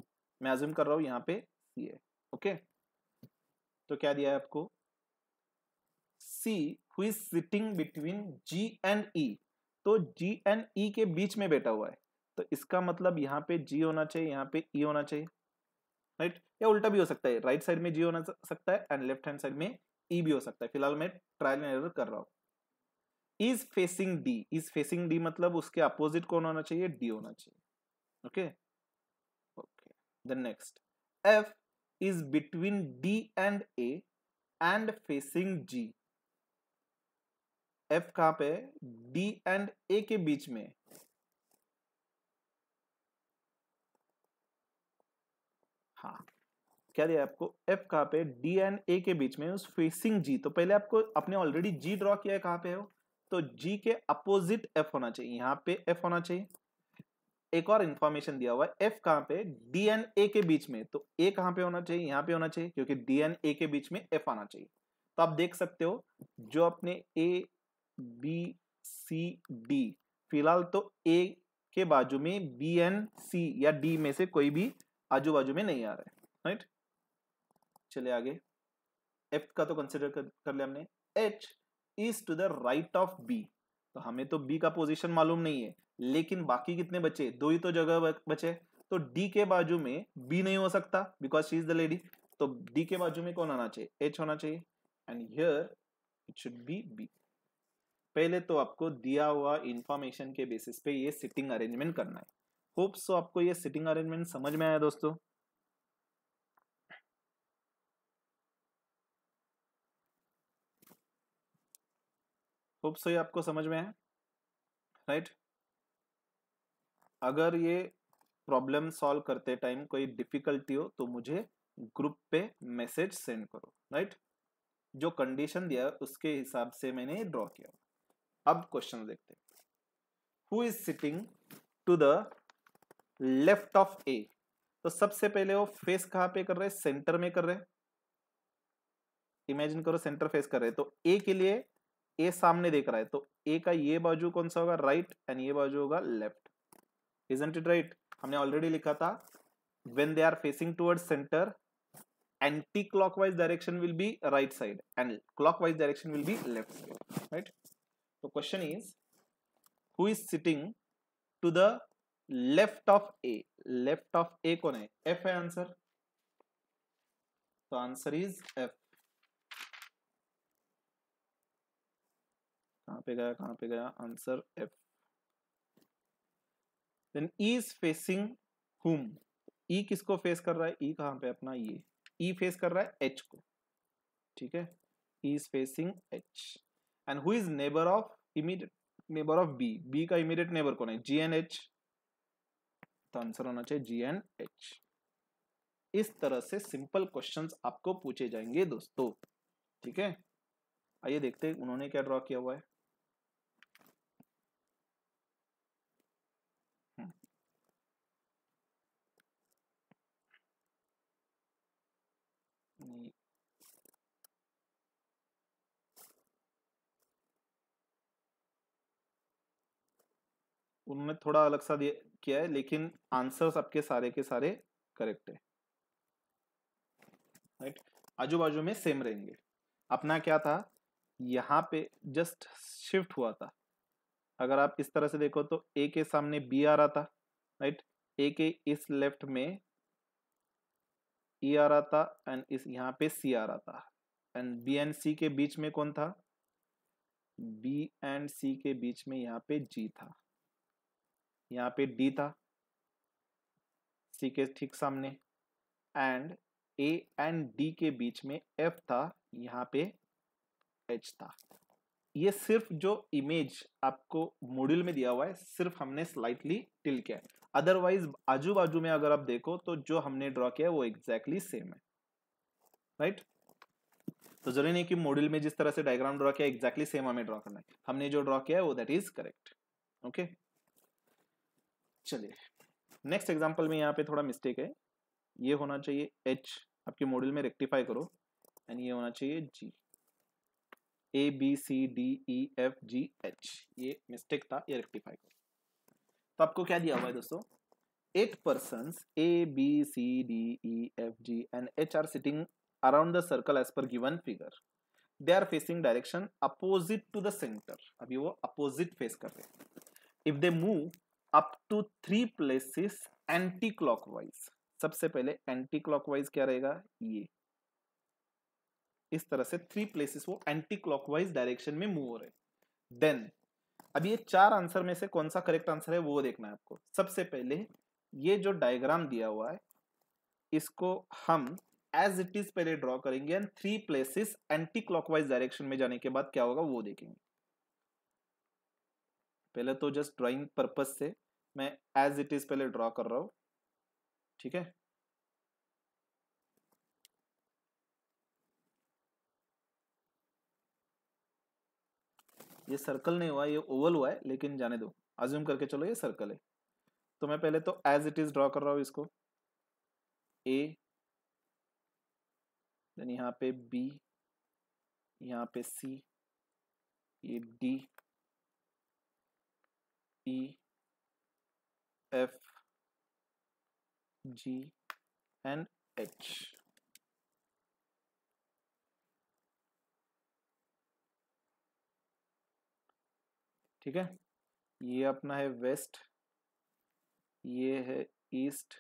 मैं अज्यूम कर रहा हूँ यहाँ पे सी है ओके okay? तो क्या दिया है आपको सी हुई sitting between G and E तो जी एंड ई के बीच में बैठा हुआ है तो इसका मतलब यहाँ पे जी होना चाहिए यहाँ पे ई e होना चाहिए राइट right? या उल्टा भी हो सकता है राइट साइड में जी होना सकता है एंड लेफ्ट हैंड साइड में ई e भी हो सकता है फिलहाल मैं ट्रायल एंड एरर कर रहा हूँ is facing D is facing D मतलब उसके अपोजिट कौन होना चाहिए डी होना चाहिए okay okay the next F is between D and A and facing G. F कहां पे D and A के बीच में हाँ क्या दिया आपको F कहां पे D एंड A के बीच में उस फेसिंग G तो पहले आपको अपने ऑलरेडी G ड्रॉ किया है कहां पे हो तो G के अपोजिट F होना चाहिए यहां पे F होना चाहिए एक और इंफॉर्मेशन दिया हुआ है एफ कहां पे डी एन ए के बीच में तो ए कहां पे होना चाहिए यहां पे होना चाहिए क्योंकि डी एन ए के बीच में एफ आना चाहिए तो आप देख सकते हो जो अपने ए बी सी डी फिलहाल तो ए के बाजू में बी एन सी या डी में से कोई भी आजू बाजू में नहीं आ रहा है राइट चले आगे एफ का तो कंसिडर कर, कर लिया हमने H is to the right of B तो हमें तो बी का पोजिशन मालूम नहीं है लेकिन बाकी कितने बचे दो ही तो जगह बचे तो डी के बाजू में बी नहीं हो सकता because she is the lady तो डी के बाजू में कौन आना चाहिए एच होना चाहिए and here it should be B पहले तो आपको दिया हुआ इंफॉर्मेशन के बेसिस पे ये सिटिंग अरेंजमेंट करना है होप सो तो आपको ये सिटिंग अरेंजमेंट समझ में आया दोस्तों होप सो तो ये आपको समझ में आया राइट right? अगर ये प्रॉब्लम सॉल्व करते टाइम कोई डिफिकल्टी हो तो मुझे ग्रुप पे मैसेज सेंड करो राइट जो कंडीशन दिया उसके हिसाब से मैंने ड्रॉ किया अब क्वेश्चन देखते who is sitting to the left of A तो सबसे पहले वो फेस कहां पे कर रहे हैं सेंटर में कर रहे हैं इमेजिन करो सेंटर फेस कर रहे हैं तो ए के लिए ए सामने देख रहा है तो ए का ये बाजू कौन सा होगा राइट एंड ये बाजू होगा लेफ्ट isn't it right हमने ऑलरेडी लिखा था when they are facing towards center anti-clockwise direction will be right side and clockwise direction will be left side right so question is who is sitting to the left of a left of a kon hai f hai answer so answer is f कहां पे गया कहां पे गया answer F then E is facing whom E किसको फेस कर रहा है ई e कहाँ पे अपना ये ई e फेस e कर रहा है एच को ठीक है E is facing H and who is neighbour of immediate neighbor of B B का इमीडिएट नेबर कौन है जी एन एच तो आंसर होना चाहिए जी एन एच इस तरह से सिंपल क्वेश्चंस आपको पूछे जाएंगे दोस्तों ठीक है आइए देखते हैं उन्होंने क्या ड्रॉ किया हुआ है उन्होंने थोड़ा अलग सा किया है लेकिन आंसर आपके सारे के सारे करेक्ट है राइट आजू बाजू में सेम रहेंगे अपना क्या था यहाँ पे जस्ट शिफ्ट हुआ था अगर आप इस तरह से देखो तो ए के सामने बी आ रहा था राइट ए के इस लेफ्ट में ई e आ रहा था एंड इस यहाँ पे सी आ रहा था एंड बी एंड सी के बीच में कौन था बी एंड सी के बीच में यहाँ पे जी था यहाँ पे डी था सी के ठीक सामने एंड ए एंड डी के बीच में एफ था यहाँ पे एच था ये सिर्फ जो इमेज आपको मॉड्यूल में दिया हुआ है सिर्फ हमने स्लाइटली टिल किया है अदरवाइज आजू बाजू में अगर आप देखो तो जो हमने ड्रॉ किया है वो एग्जैक्टली सेम है राइट right? तो जरूरी नहीं कि मॉड्यूल में जिस तरह से डायग्राम ड्रॉ किया एग्जैक्टली सेम हमें ड्रॉ करना है हमने जो ड्रॉ किया है वो दैट इज करेक्ट ओके चलिए नेक्स्ट एग्जाम्पल में यहाँ पे थोड़ा मिस्टेक है ये होना चाहिए एच आपके मॉड्यूल में रेक्टिफाई करो एंड ये होना चाहिए G A B C D E F G H ये मिस्टेक था ये रेक्टिफाई करो तो आपको क्या दिया हुआ है दोस्तों eight person A B C D E F G and H are sitting around the circle as per given figure they are facing direction opposite to the center अभी वो अपोजिट फेस कर रहे हैं if they move up to three places anti clockwise सबसे पहले एंटी क्लॉकवाइज क्या रहेगा ये इस तरह से थ्री प्लेसेस वो एंटी क्लॉकवाइज डायरेक्शन में मूव हो रहे देन अब ये चार आंसर में से कौन सा करेक्ट आंसर है वो देखना है आपको सबसे पहले ये जो डायग्राम दिया हुआ है इसको हम एज इट इज पहले ड्रॉ करेंगे and three places anti clockwise direction में जाने के बाद क्या होगा वो देखेंगे पहले तो जस्ट ड्राइंग पर्पज से मैं एज इट इज पहले ड्रॉ कर रहा हूं ठीक है ये सर्कल नहीं हुआ ये ओवल हुआ है लेकिन जाने दो अज्यूम करके चलो ये सर्कल है तो मैं पहले तो एज इट इज ड्रॉ कर रहा हूं इसको ए देन यहां पे बी यहां पे सी ये D E e, F, G and H. ठीक है ये अपना है वेस्ट ये है east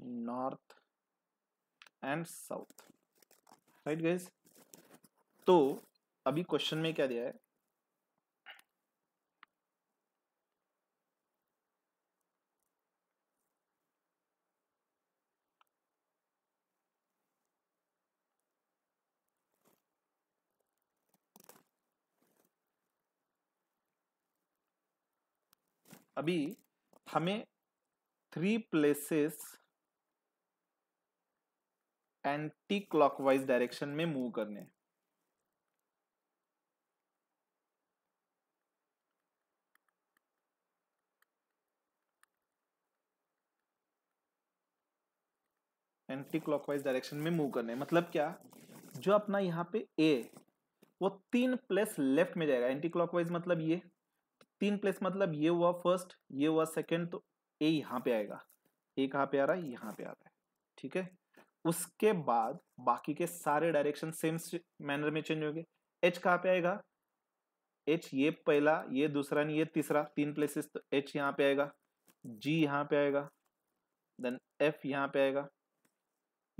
north and south right guys तो अभी क्वेश्चन में क्या दिया है अभी हमें three places anti clockwise direction में मूव करने हैं एंटी क्लॉकवाइज डायरेक्शन में मूव करने मतलब क्या जो अपना यहां पे ए वो तीन प्लेस लेफ्ट में जाएगा एंटी क्लॉकवाइज मतलब ये तीन प्लेस मतलब ये हुआ फर्स्ट ये हुआ सेकंड तो ए यहाँ पे आएगा ए कहाँ पे आ रहा है यहाँ पे आ रहा है ठीक है उसके बाद बाकी के सारे डायरेक्शन सेम मैनर में चेंज हो गए एच कहाँ पे आएगा एच ये पहला ये दूसरा नहीं ये तीसरा तीन प्लेसेस तो एच यहाँ पे आएगा जी यहाँ पे आएगा देन एफ यहाँ पे आएगा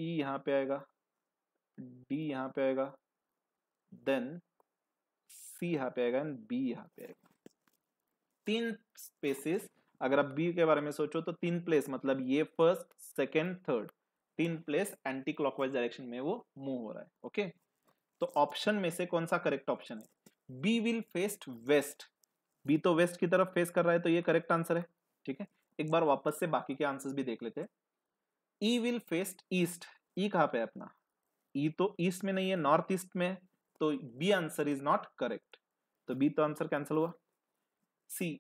ई e यहाँ पे आएगा डी यहाँ पे आएगा देन सी यहाँ पे आएगा एंड बी यहाँ पे आएगा तीन स्पेसेस अगर आप बी के बारे में सोचो तो तीन प्लेस मतलब ये फर्स्ट सेकेंड थर्ड तीन प्लेस एंटी क्लॉकवाइज डायरेक्शन में वो मूव हो रहा है ओके तो ऑप्शन में से कौन सा करेक्ट ऑप्शन है B will face west B तो वेस्ट की तरफ फेस कर रहा है तो ये करेक्ट आंसर है ठीक है एक बार वापस से बाकी के आंसर्स भी देख लेते हैं E will face east E कहा पे अपना ई e तो ईस्ट में नहीं है नॉर्थ ईस्ट में तो B answer is not correct तो बी तो आंसर कैंसिल हुआ C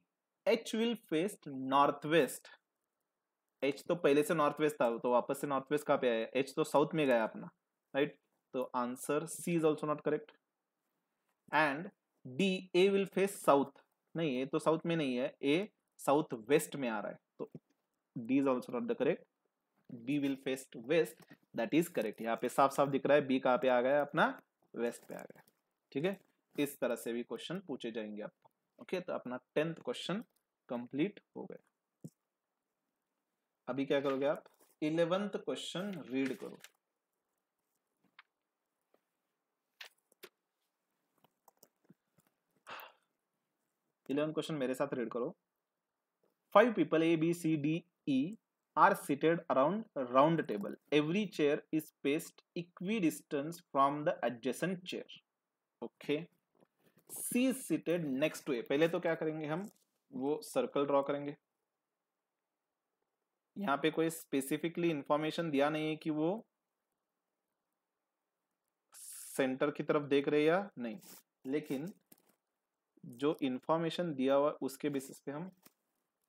H will face north west H तो पहले से नॉर्थ वेस्ट था तो वापस से नॉर्थ वेस्ट कहाँ पे आया एच तो साउथ में गया अपना राइट तो answer C is also not correct and D A will face south नहीं ये तो साउथ में नहीं है ए साउथ वेस्ट में आ रहा है तो D is also not the correct B will face west that is correct यहाँ पे साफ साफ दिख रहा है बी कहा पे आ गया अपना वेस्ट पे आ गया ठीक है इस तरह से भी क्वेश्चन पूछे जाएंगे आप ओके तो अपना टेंथ क्वेश्चन कंप्लीट हो गया अभी क्या करोगे आप इलेवेंथ क्वेश्चन रीड करो इलेवंथ क्वेश्चन मेरे साथ रीड करो five people A B C D E are seated around round table every chair is spaced equidistance from the adjacent chair okay C is seated next to A पहले तो क्या करेंगे हम वो सर्कल ड्रॉ करेंगे यहाँ पे कोई स्पेसिफिकली इंफॉर्मेशन दिया नहीं है कि वो सेंटर की तरफ देख रहे या नहीं लेकिन जो इंफॉर्मेशन दिया हुआ उसके बेसिस पे हम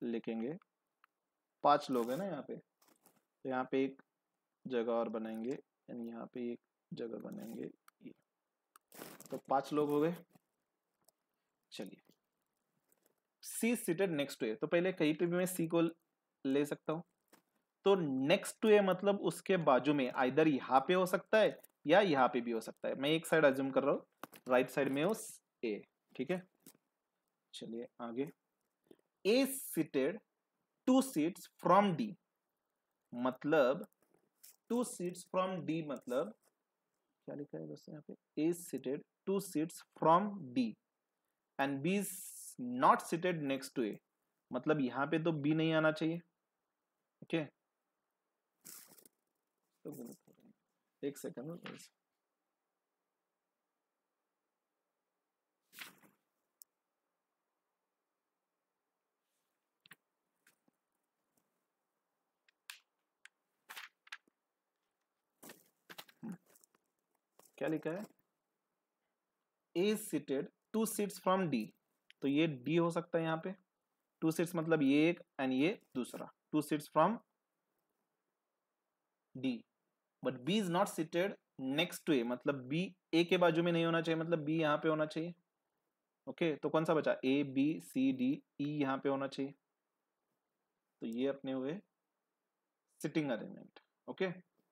लिखेंगे पांच लोग हैं ना यहाँ पे तो यहाँ पे एक जगह और बनाएंगे यानी यहाँ पे एक जगह बनाएंगे तो पांच लोग हो गए चलिए C seated next to A तो पहले कहीं पे भी मैं सी को ले सकता हूं तो नेक्स्ट टू ए मतलब उसके बाजू में आइधर यहां पे हो सकता है या यहां पे भी हो सकता है मैं एक साइड एज्यूम कर रहा हूं राइट साइड में उस ए ठीक है चलिए आगे A seated two seats from D मतलब टू सीट्स फ्रॉम डी मतलब क्या लिखा है दोस्तों यहाँ पे A seated two seats from D and B is not seated next to A मतलब यहां पे तो बी नहीं आना चाहिए ओके एक सेकंड क्या लिखा है A seated two seats from D तो ये डी हो सकता है यहाँ पे टू सीट्स मतलब ये एक एंड ये दूसरा two seats from D but B is not seated next to A मतलब बी ए के बाजू में नहीं होना चाहिए मतलब बी यहाँ पे होना चाहिए ओके okay, तो कौन सा बचा ए बी सी डी ई यहाँ पे होना चाहिए तो ये अपने हुए सिटिंग अरेंजमेंट ओके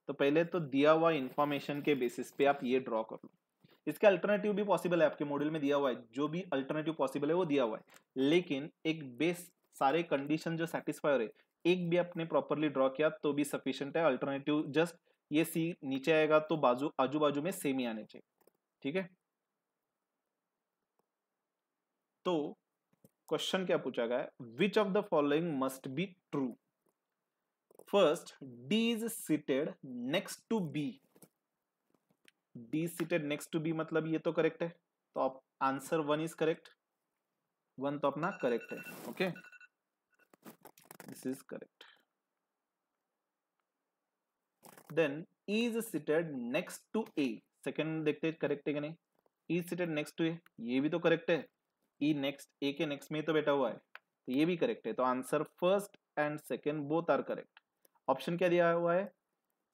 तो पहले तो दिया हुआ इंफॉर्मेशन के बेसिस पे आप ये ड्रॉ कर लो इसका अल्टरनेटिव भी पॉसिबल है आपके मॉड्यूल में दिया हुआ है जो भी अल्टरनेटिव पॉसिबल है वो दिया हुआ है लेकिन एक बेस सारे कंडीशन जो सेटिस्फाई हो रहे एक भी आपने प्रॉपरली ड्रॉ किया तो भी सफिशियंट है अल्टरनेटिव जस्ट ये सी नीचे आएगा तो बाजू आजू बाजू में सेम ही आने चाहिए ठीक है तो क्वेश्चन क्या पूछा गया है which of the following must be true first D is seated next to B D seated next to B मतलब ये तो करेक्ट है तो आप answer one is correct one तो अपना करेक्ट है okay this is correct then is seated next to A second देखते हैं करेक्ट है कि नहीं is seated next to A ये भी तो करेक्ट है ई नेक्स्ट ए के नेक्स्ट में तो बैठा हुआ है तो ये भी करेक्ट है तो answer first and second both are correct option क्या दिया हुआ है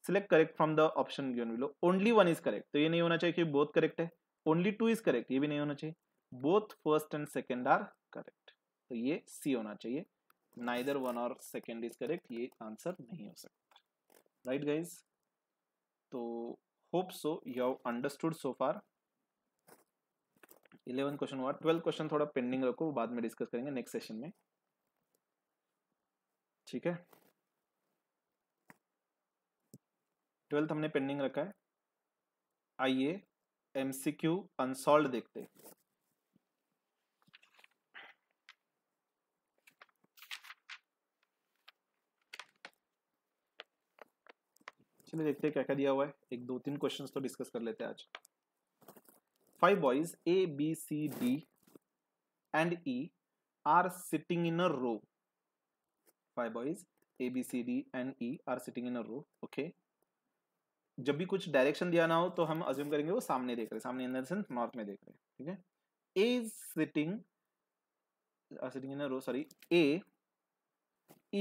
select correct from the option given below only one is correct तो ये नहीं होना चाहिए कि बोथ करेक्ट है ओनली टू इज करेक्ट ये भी नहीं होना चाहिए both first and second are correct तो ये सी होना चाहिए नाइदर वन और सेकेंड इज करेक्ट ये आंसर नहीं हो सकता राइट गाइज तो hope so you have understood so far eleven question हुआ ट्वेल्व क्वेश्चन थोड़ा पेंडिंग रखो बाद में डिस्कस करेंगे नेक्स्ट सेशन में ठीक है ट्वेल्थ हमने पेंडिंग रखा है आइए एमसीक्यू अनसॉल्व देखते हैं चलिए देखते हैं क्या क्या दिया हुआ है एक दो तीन क्वेश्चन तो डिस्कस कर लेते हैं आज five boys A B C D and E are sitting in a row five boys A B C D and E are sitting in a row okay जब भी कुछ डायरेक्शन दिया ना हो तो हम अज्यूम करेंगे वो सामने देख रहे सामने इन द नॉर्थ में देख रहे ठीक है A sitting sitting in row sorry A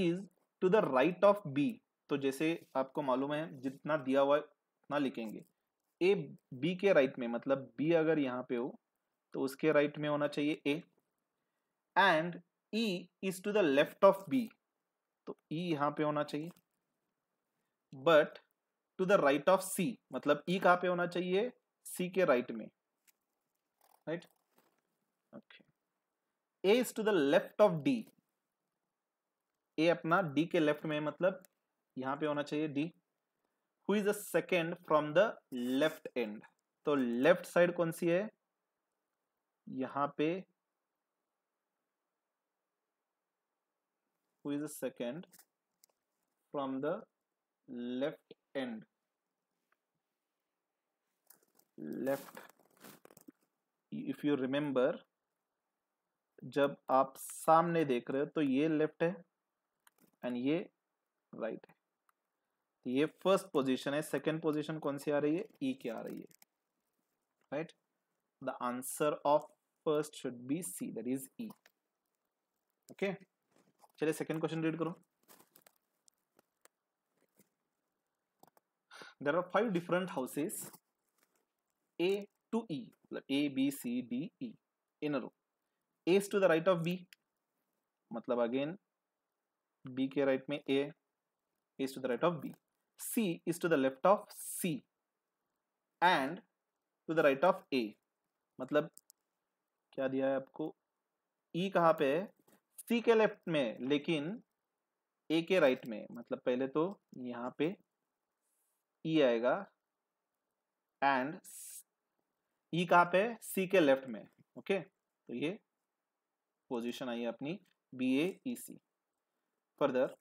is to the right of B तो जैसे आपको मालूम है जितना दिया हुआ उतना लिखेंगे ए बी के राइट में मतलब बी अगर यहाँ पे हो तो उसके राइट में होना चाहिए A and E is to the left of B तो ई e यहाँ पे होना चाहिए but to the right of C मतलब ई e पे होना चाहिए सी के राइट right में right okay A is to the left of D A अपना डी के लेफ्ट में मतलब यहां पे होना चाहिए D who is the second from the left and तो लेफ्ट साइड कौन सी है यहां पे who is the second from the left end left if you remember जब आप सामने देख रहे हो तो ये लेफ्ट है एंड ये राइट right है ये फर्स्ट पोजीशन है सेकंड पोजीशन कौन सी आ रही है ई e की आ रही है right the answer of first should be C that is E okay चलिए सेकंड क्वेश्चन रीड करो there are five different houses A to E, like A, B, C, D, E in a row. A is to the right of B, matlab again B ke right mein A, A is to the right of B. C is to the left of C and to the right of A. matlab kya diya hai aapko E kahan pe hai C ke left mein lekin A ke right mein matlab pehle to yahan pe E e आएगा एंड ई e कहाँ पे सी के लेफ्ट में ओके तो ये पोजीशन आई है अपनी बी ए ई सी फर्दर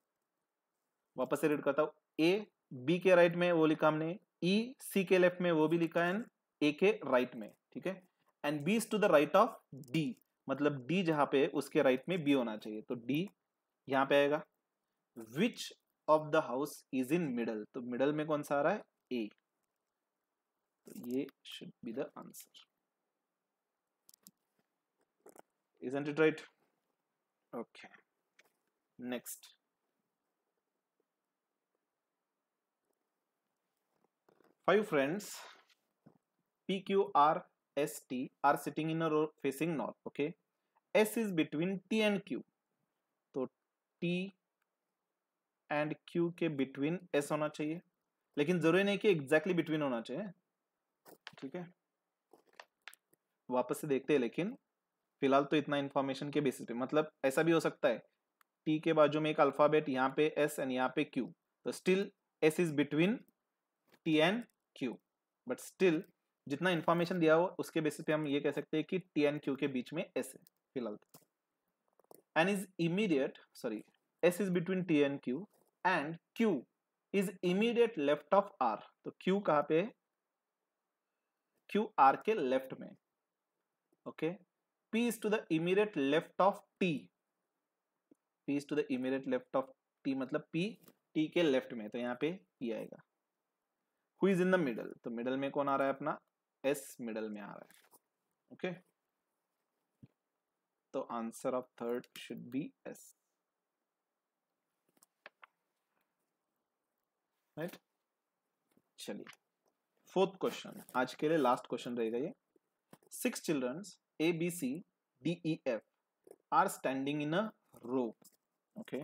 वापस से रीड करता हूँ ए बी के राइट में वो लिखा हमने ई e, सी के लेफ्ट में वो भी लिखा है एंड ए के राइट में ठीक है and B is to the right of D मतलब डी जहां पे उसके राइट में बी होना चाहिए तो डी यहाँ पे आएगा which of the house is in middle तो मिडल में कौन सा आ रहा है ए तो ये should be the answer isn't it right okay next five friends p q r s t are sitting in a row facing north okay s is between t and q so t and Q के बिटवीन एस होना चाहिए लेकिन जरूरी नहीं कि एग्जैक्टली बिटवीन होना चाहिए ठीक है वापस से देखते हैं लेकिन फिलहाल तो इतना इन्फॉर्मेशन के बेसिस पे मतलब ऐसा भी हो सकता है टी के बाजू में एक अल्फाबेट यहाँ पे एस एंड यहाँ पे क्यू तो still S is between T and Q but still जितना इन्फॉर्मेशन दिया हुआ उसके बेसिस पे हम ये कह सकते हैं कि टी एंड क्यू के बीच में एस है फिलहाल and is immediate sorry S is between T and Q and Q is immediate left of R तो क्यू कहां पे है Q के लेफ्ट में ओके P is to the immediate left of T P is to the immediate left of T मतलब पी टी के लेफ्ट में तो यहाँ पे पी e आएगा who is in the middle तो मिडल में कौन आ रहा है अपना एस मिडल में आ रहा है ओके okay? तो answer of third should be S right चलिए फोर्थ क्वेश्चन आज के लिए लास्ट क्वेश्चन रहेगा ये six childrens A B C D E F are standing in a row okay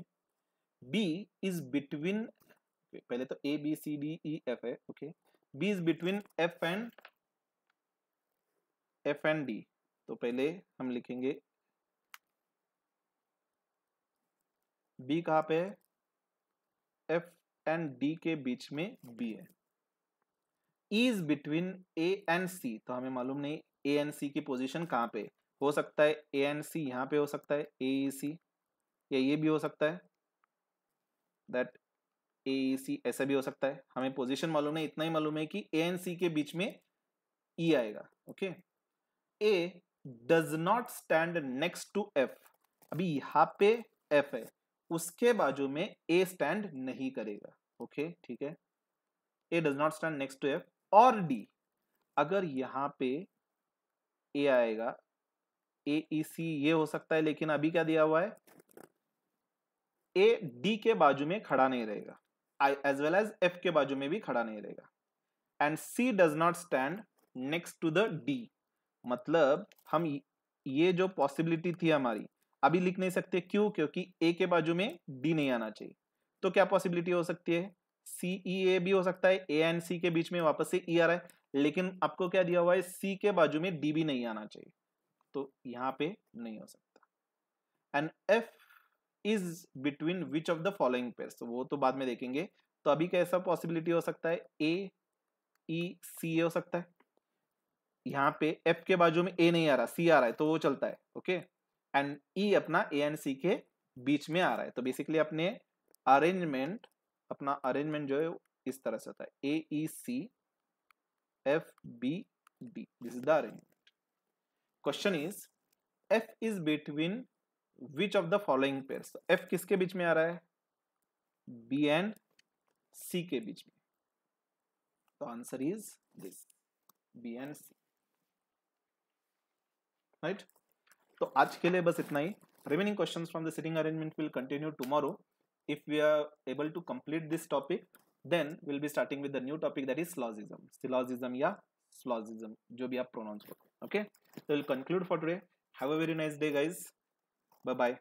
B is between पहले तो A B C D E F है okay B is between F and F and D तो पहले हम लिखेंगे बी कहाँ पे है एफ एंड डी के बीच में बी है is between A and C तो हमें मालूम नहीं ए एंड सी की पोजिशन कहाँ पे हो सकता है ए एंड सी यहाँ पे हो सकता है ए ई सी या ये भी हो सकता है दैट ए ई सी ऐसा भी हो सकता है हमें पोजिशन मालूम है इतना ही मालूम है कि ए एंड सी के बीच में ई e आएगा okay A does not stand next to F अभी यहाँ पे एफ है उसके बाजू में ए स्टैंड नहीं करेगा ओके ठीक है A does not stand next to F और डी अगर यहां पे ए आएगा ए ई सी ये हो सकता है लेकिन अभी क्या दिया हुआ है ए डी के बाजू में खड़ा नहीं रहेगा I as well as F के बाजू में भी खड़ा नहीं रहेगा and C does not stand next to the D मतलब हम ये जो पॉसिबिलिटी थी हमारी अभी लिख नहीं सकते क्यों क्योंकि ए के बाजू में डी नहीं आना चाहिए तो क्या पॉसिबिलिटी हो सकती है सी ई ए भी हो सकता है ए एंड सी के बीच में वापस से ई e आ रहा है लेकिन आपको क्या दिया हुआ है सी के बाजू में डी भी नहीं आना चाहिए तो यहाँ पे नहीं हो सकता and F is between which of the following pairs वो तो बाद में देखेंगे तो अभी कैसा पॉसिबिलिटी हो सकता है ए ई सी ए हो सकता है यहाँ पे एफ के बाजू में ए नहीं आ रहा सी आ रहा है तो वो चलता है ओके okay? एंड ई अपना ए एंड सी के बीच में आ रहा है तो बेसिकली अपने अरेंजमेंट अपना अरेंजमेंट जो है इस तरह से होता है A E C F B D this is the arrangement question is F is between which of the following pairs F किसके बीच में आ रहा है बी एंड सी के बीच में तो answer is this B and C right तो आज के लिए बस इतना ही remaining questions from the sitting arrangement will continue tomorrow if we are able to complete this topic then we'll be starting with the new topic that is syllogism syllogism yeah syllogism jo bhi aap pronounce karo okay so we'll conclude for today have a very nice day guys bye bye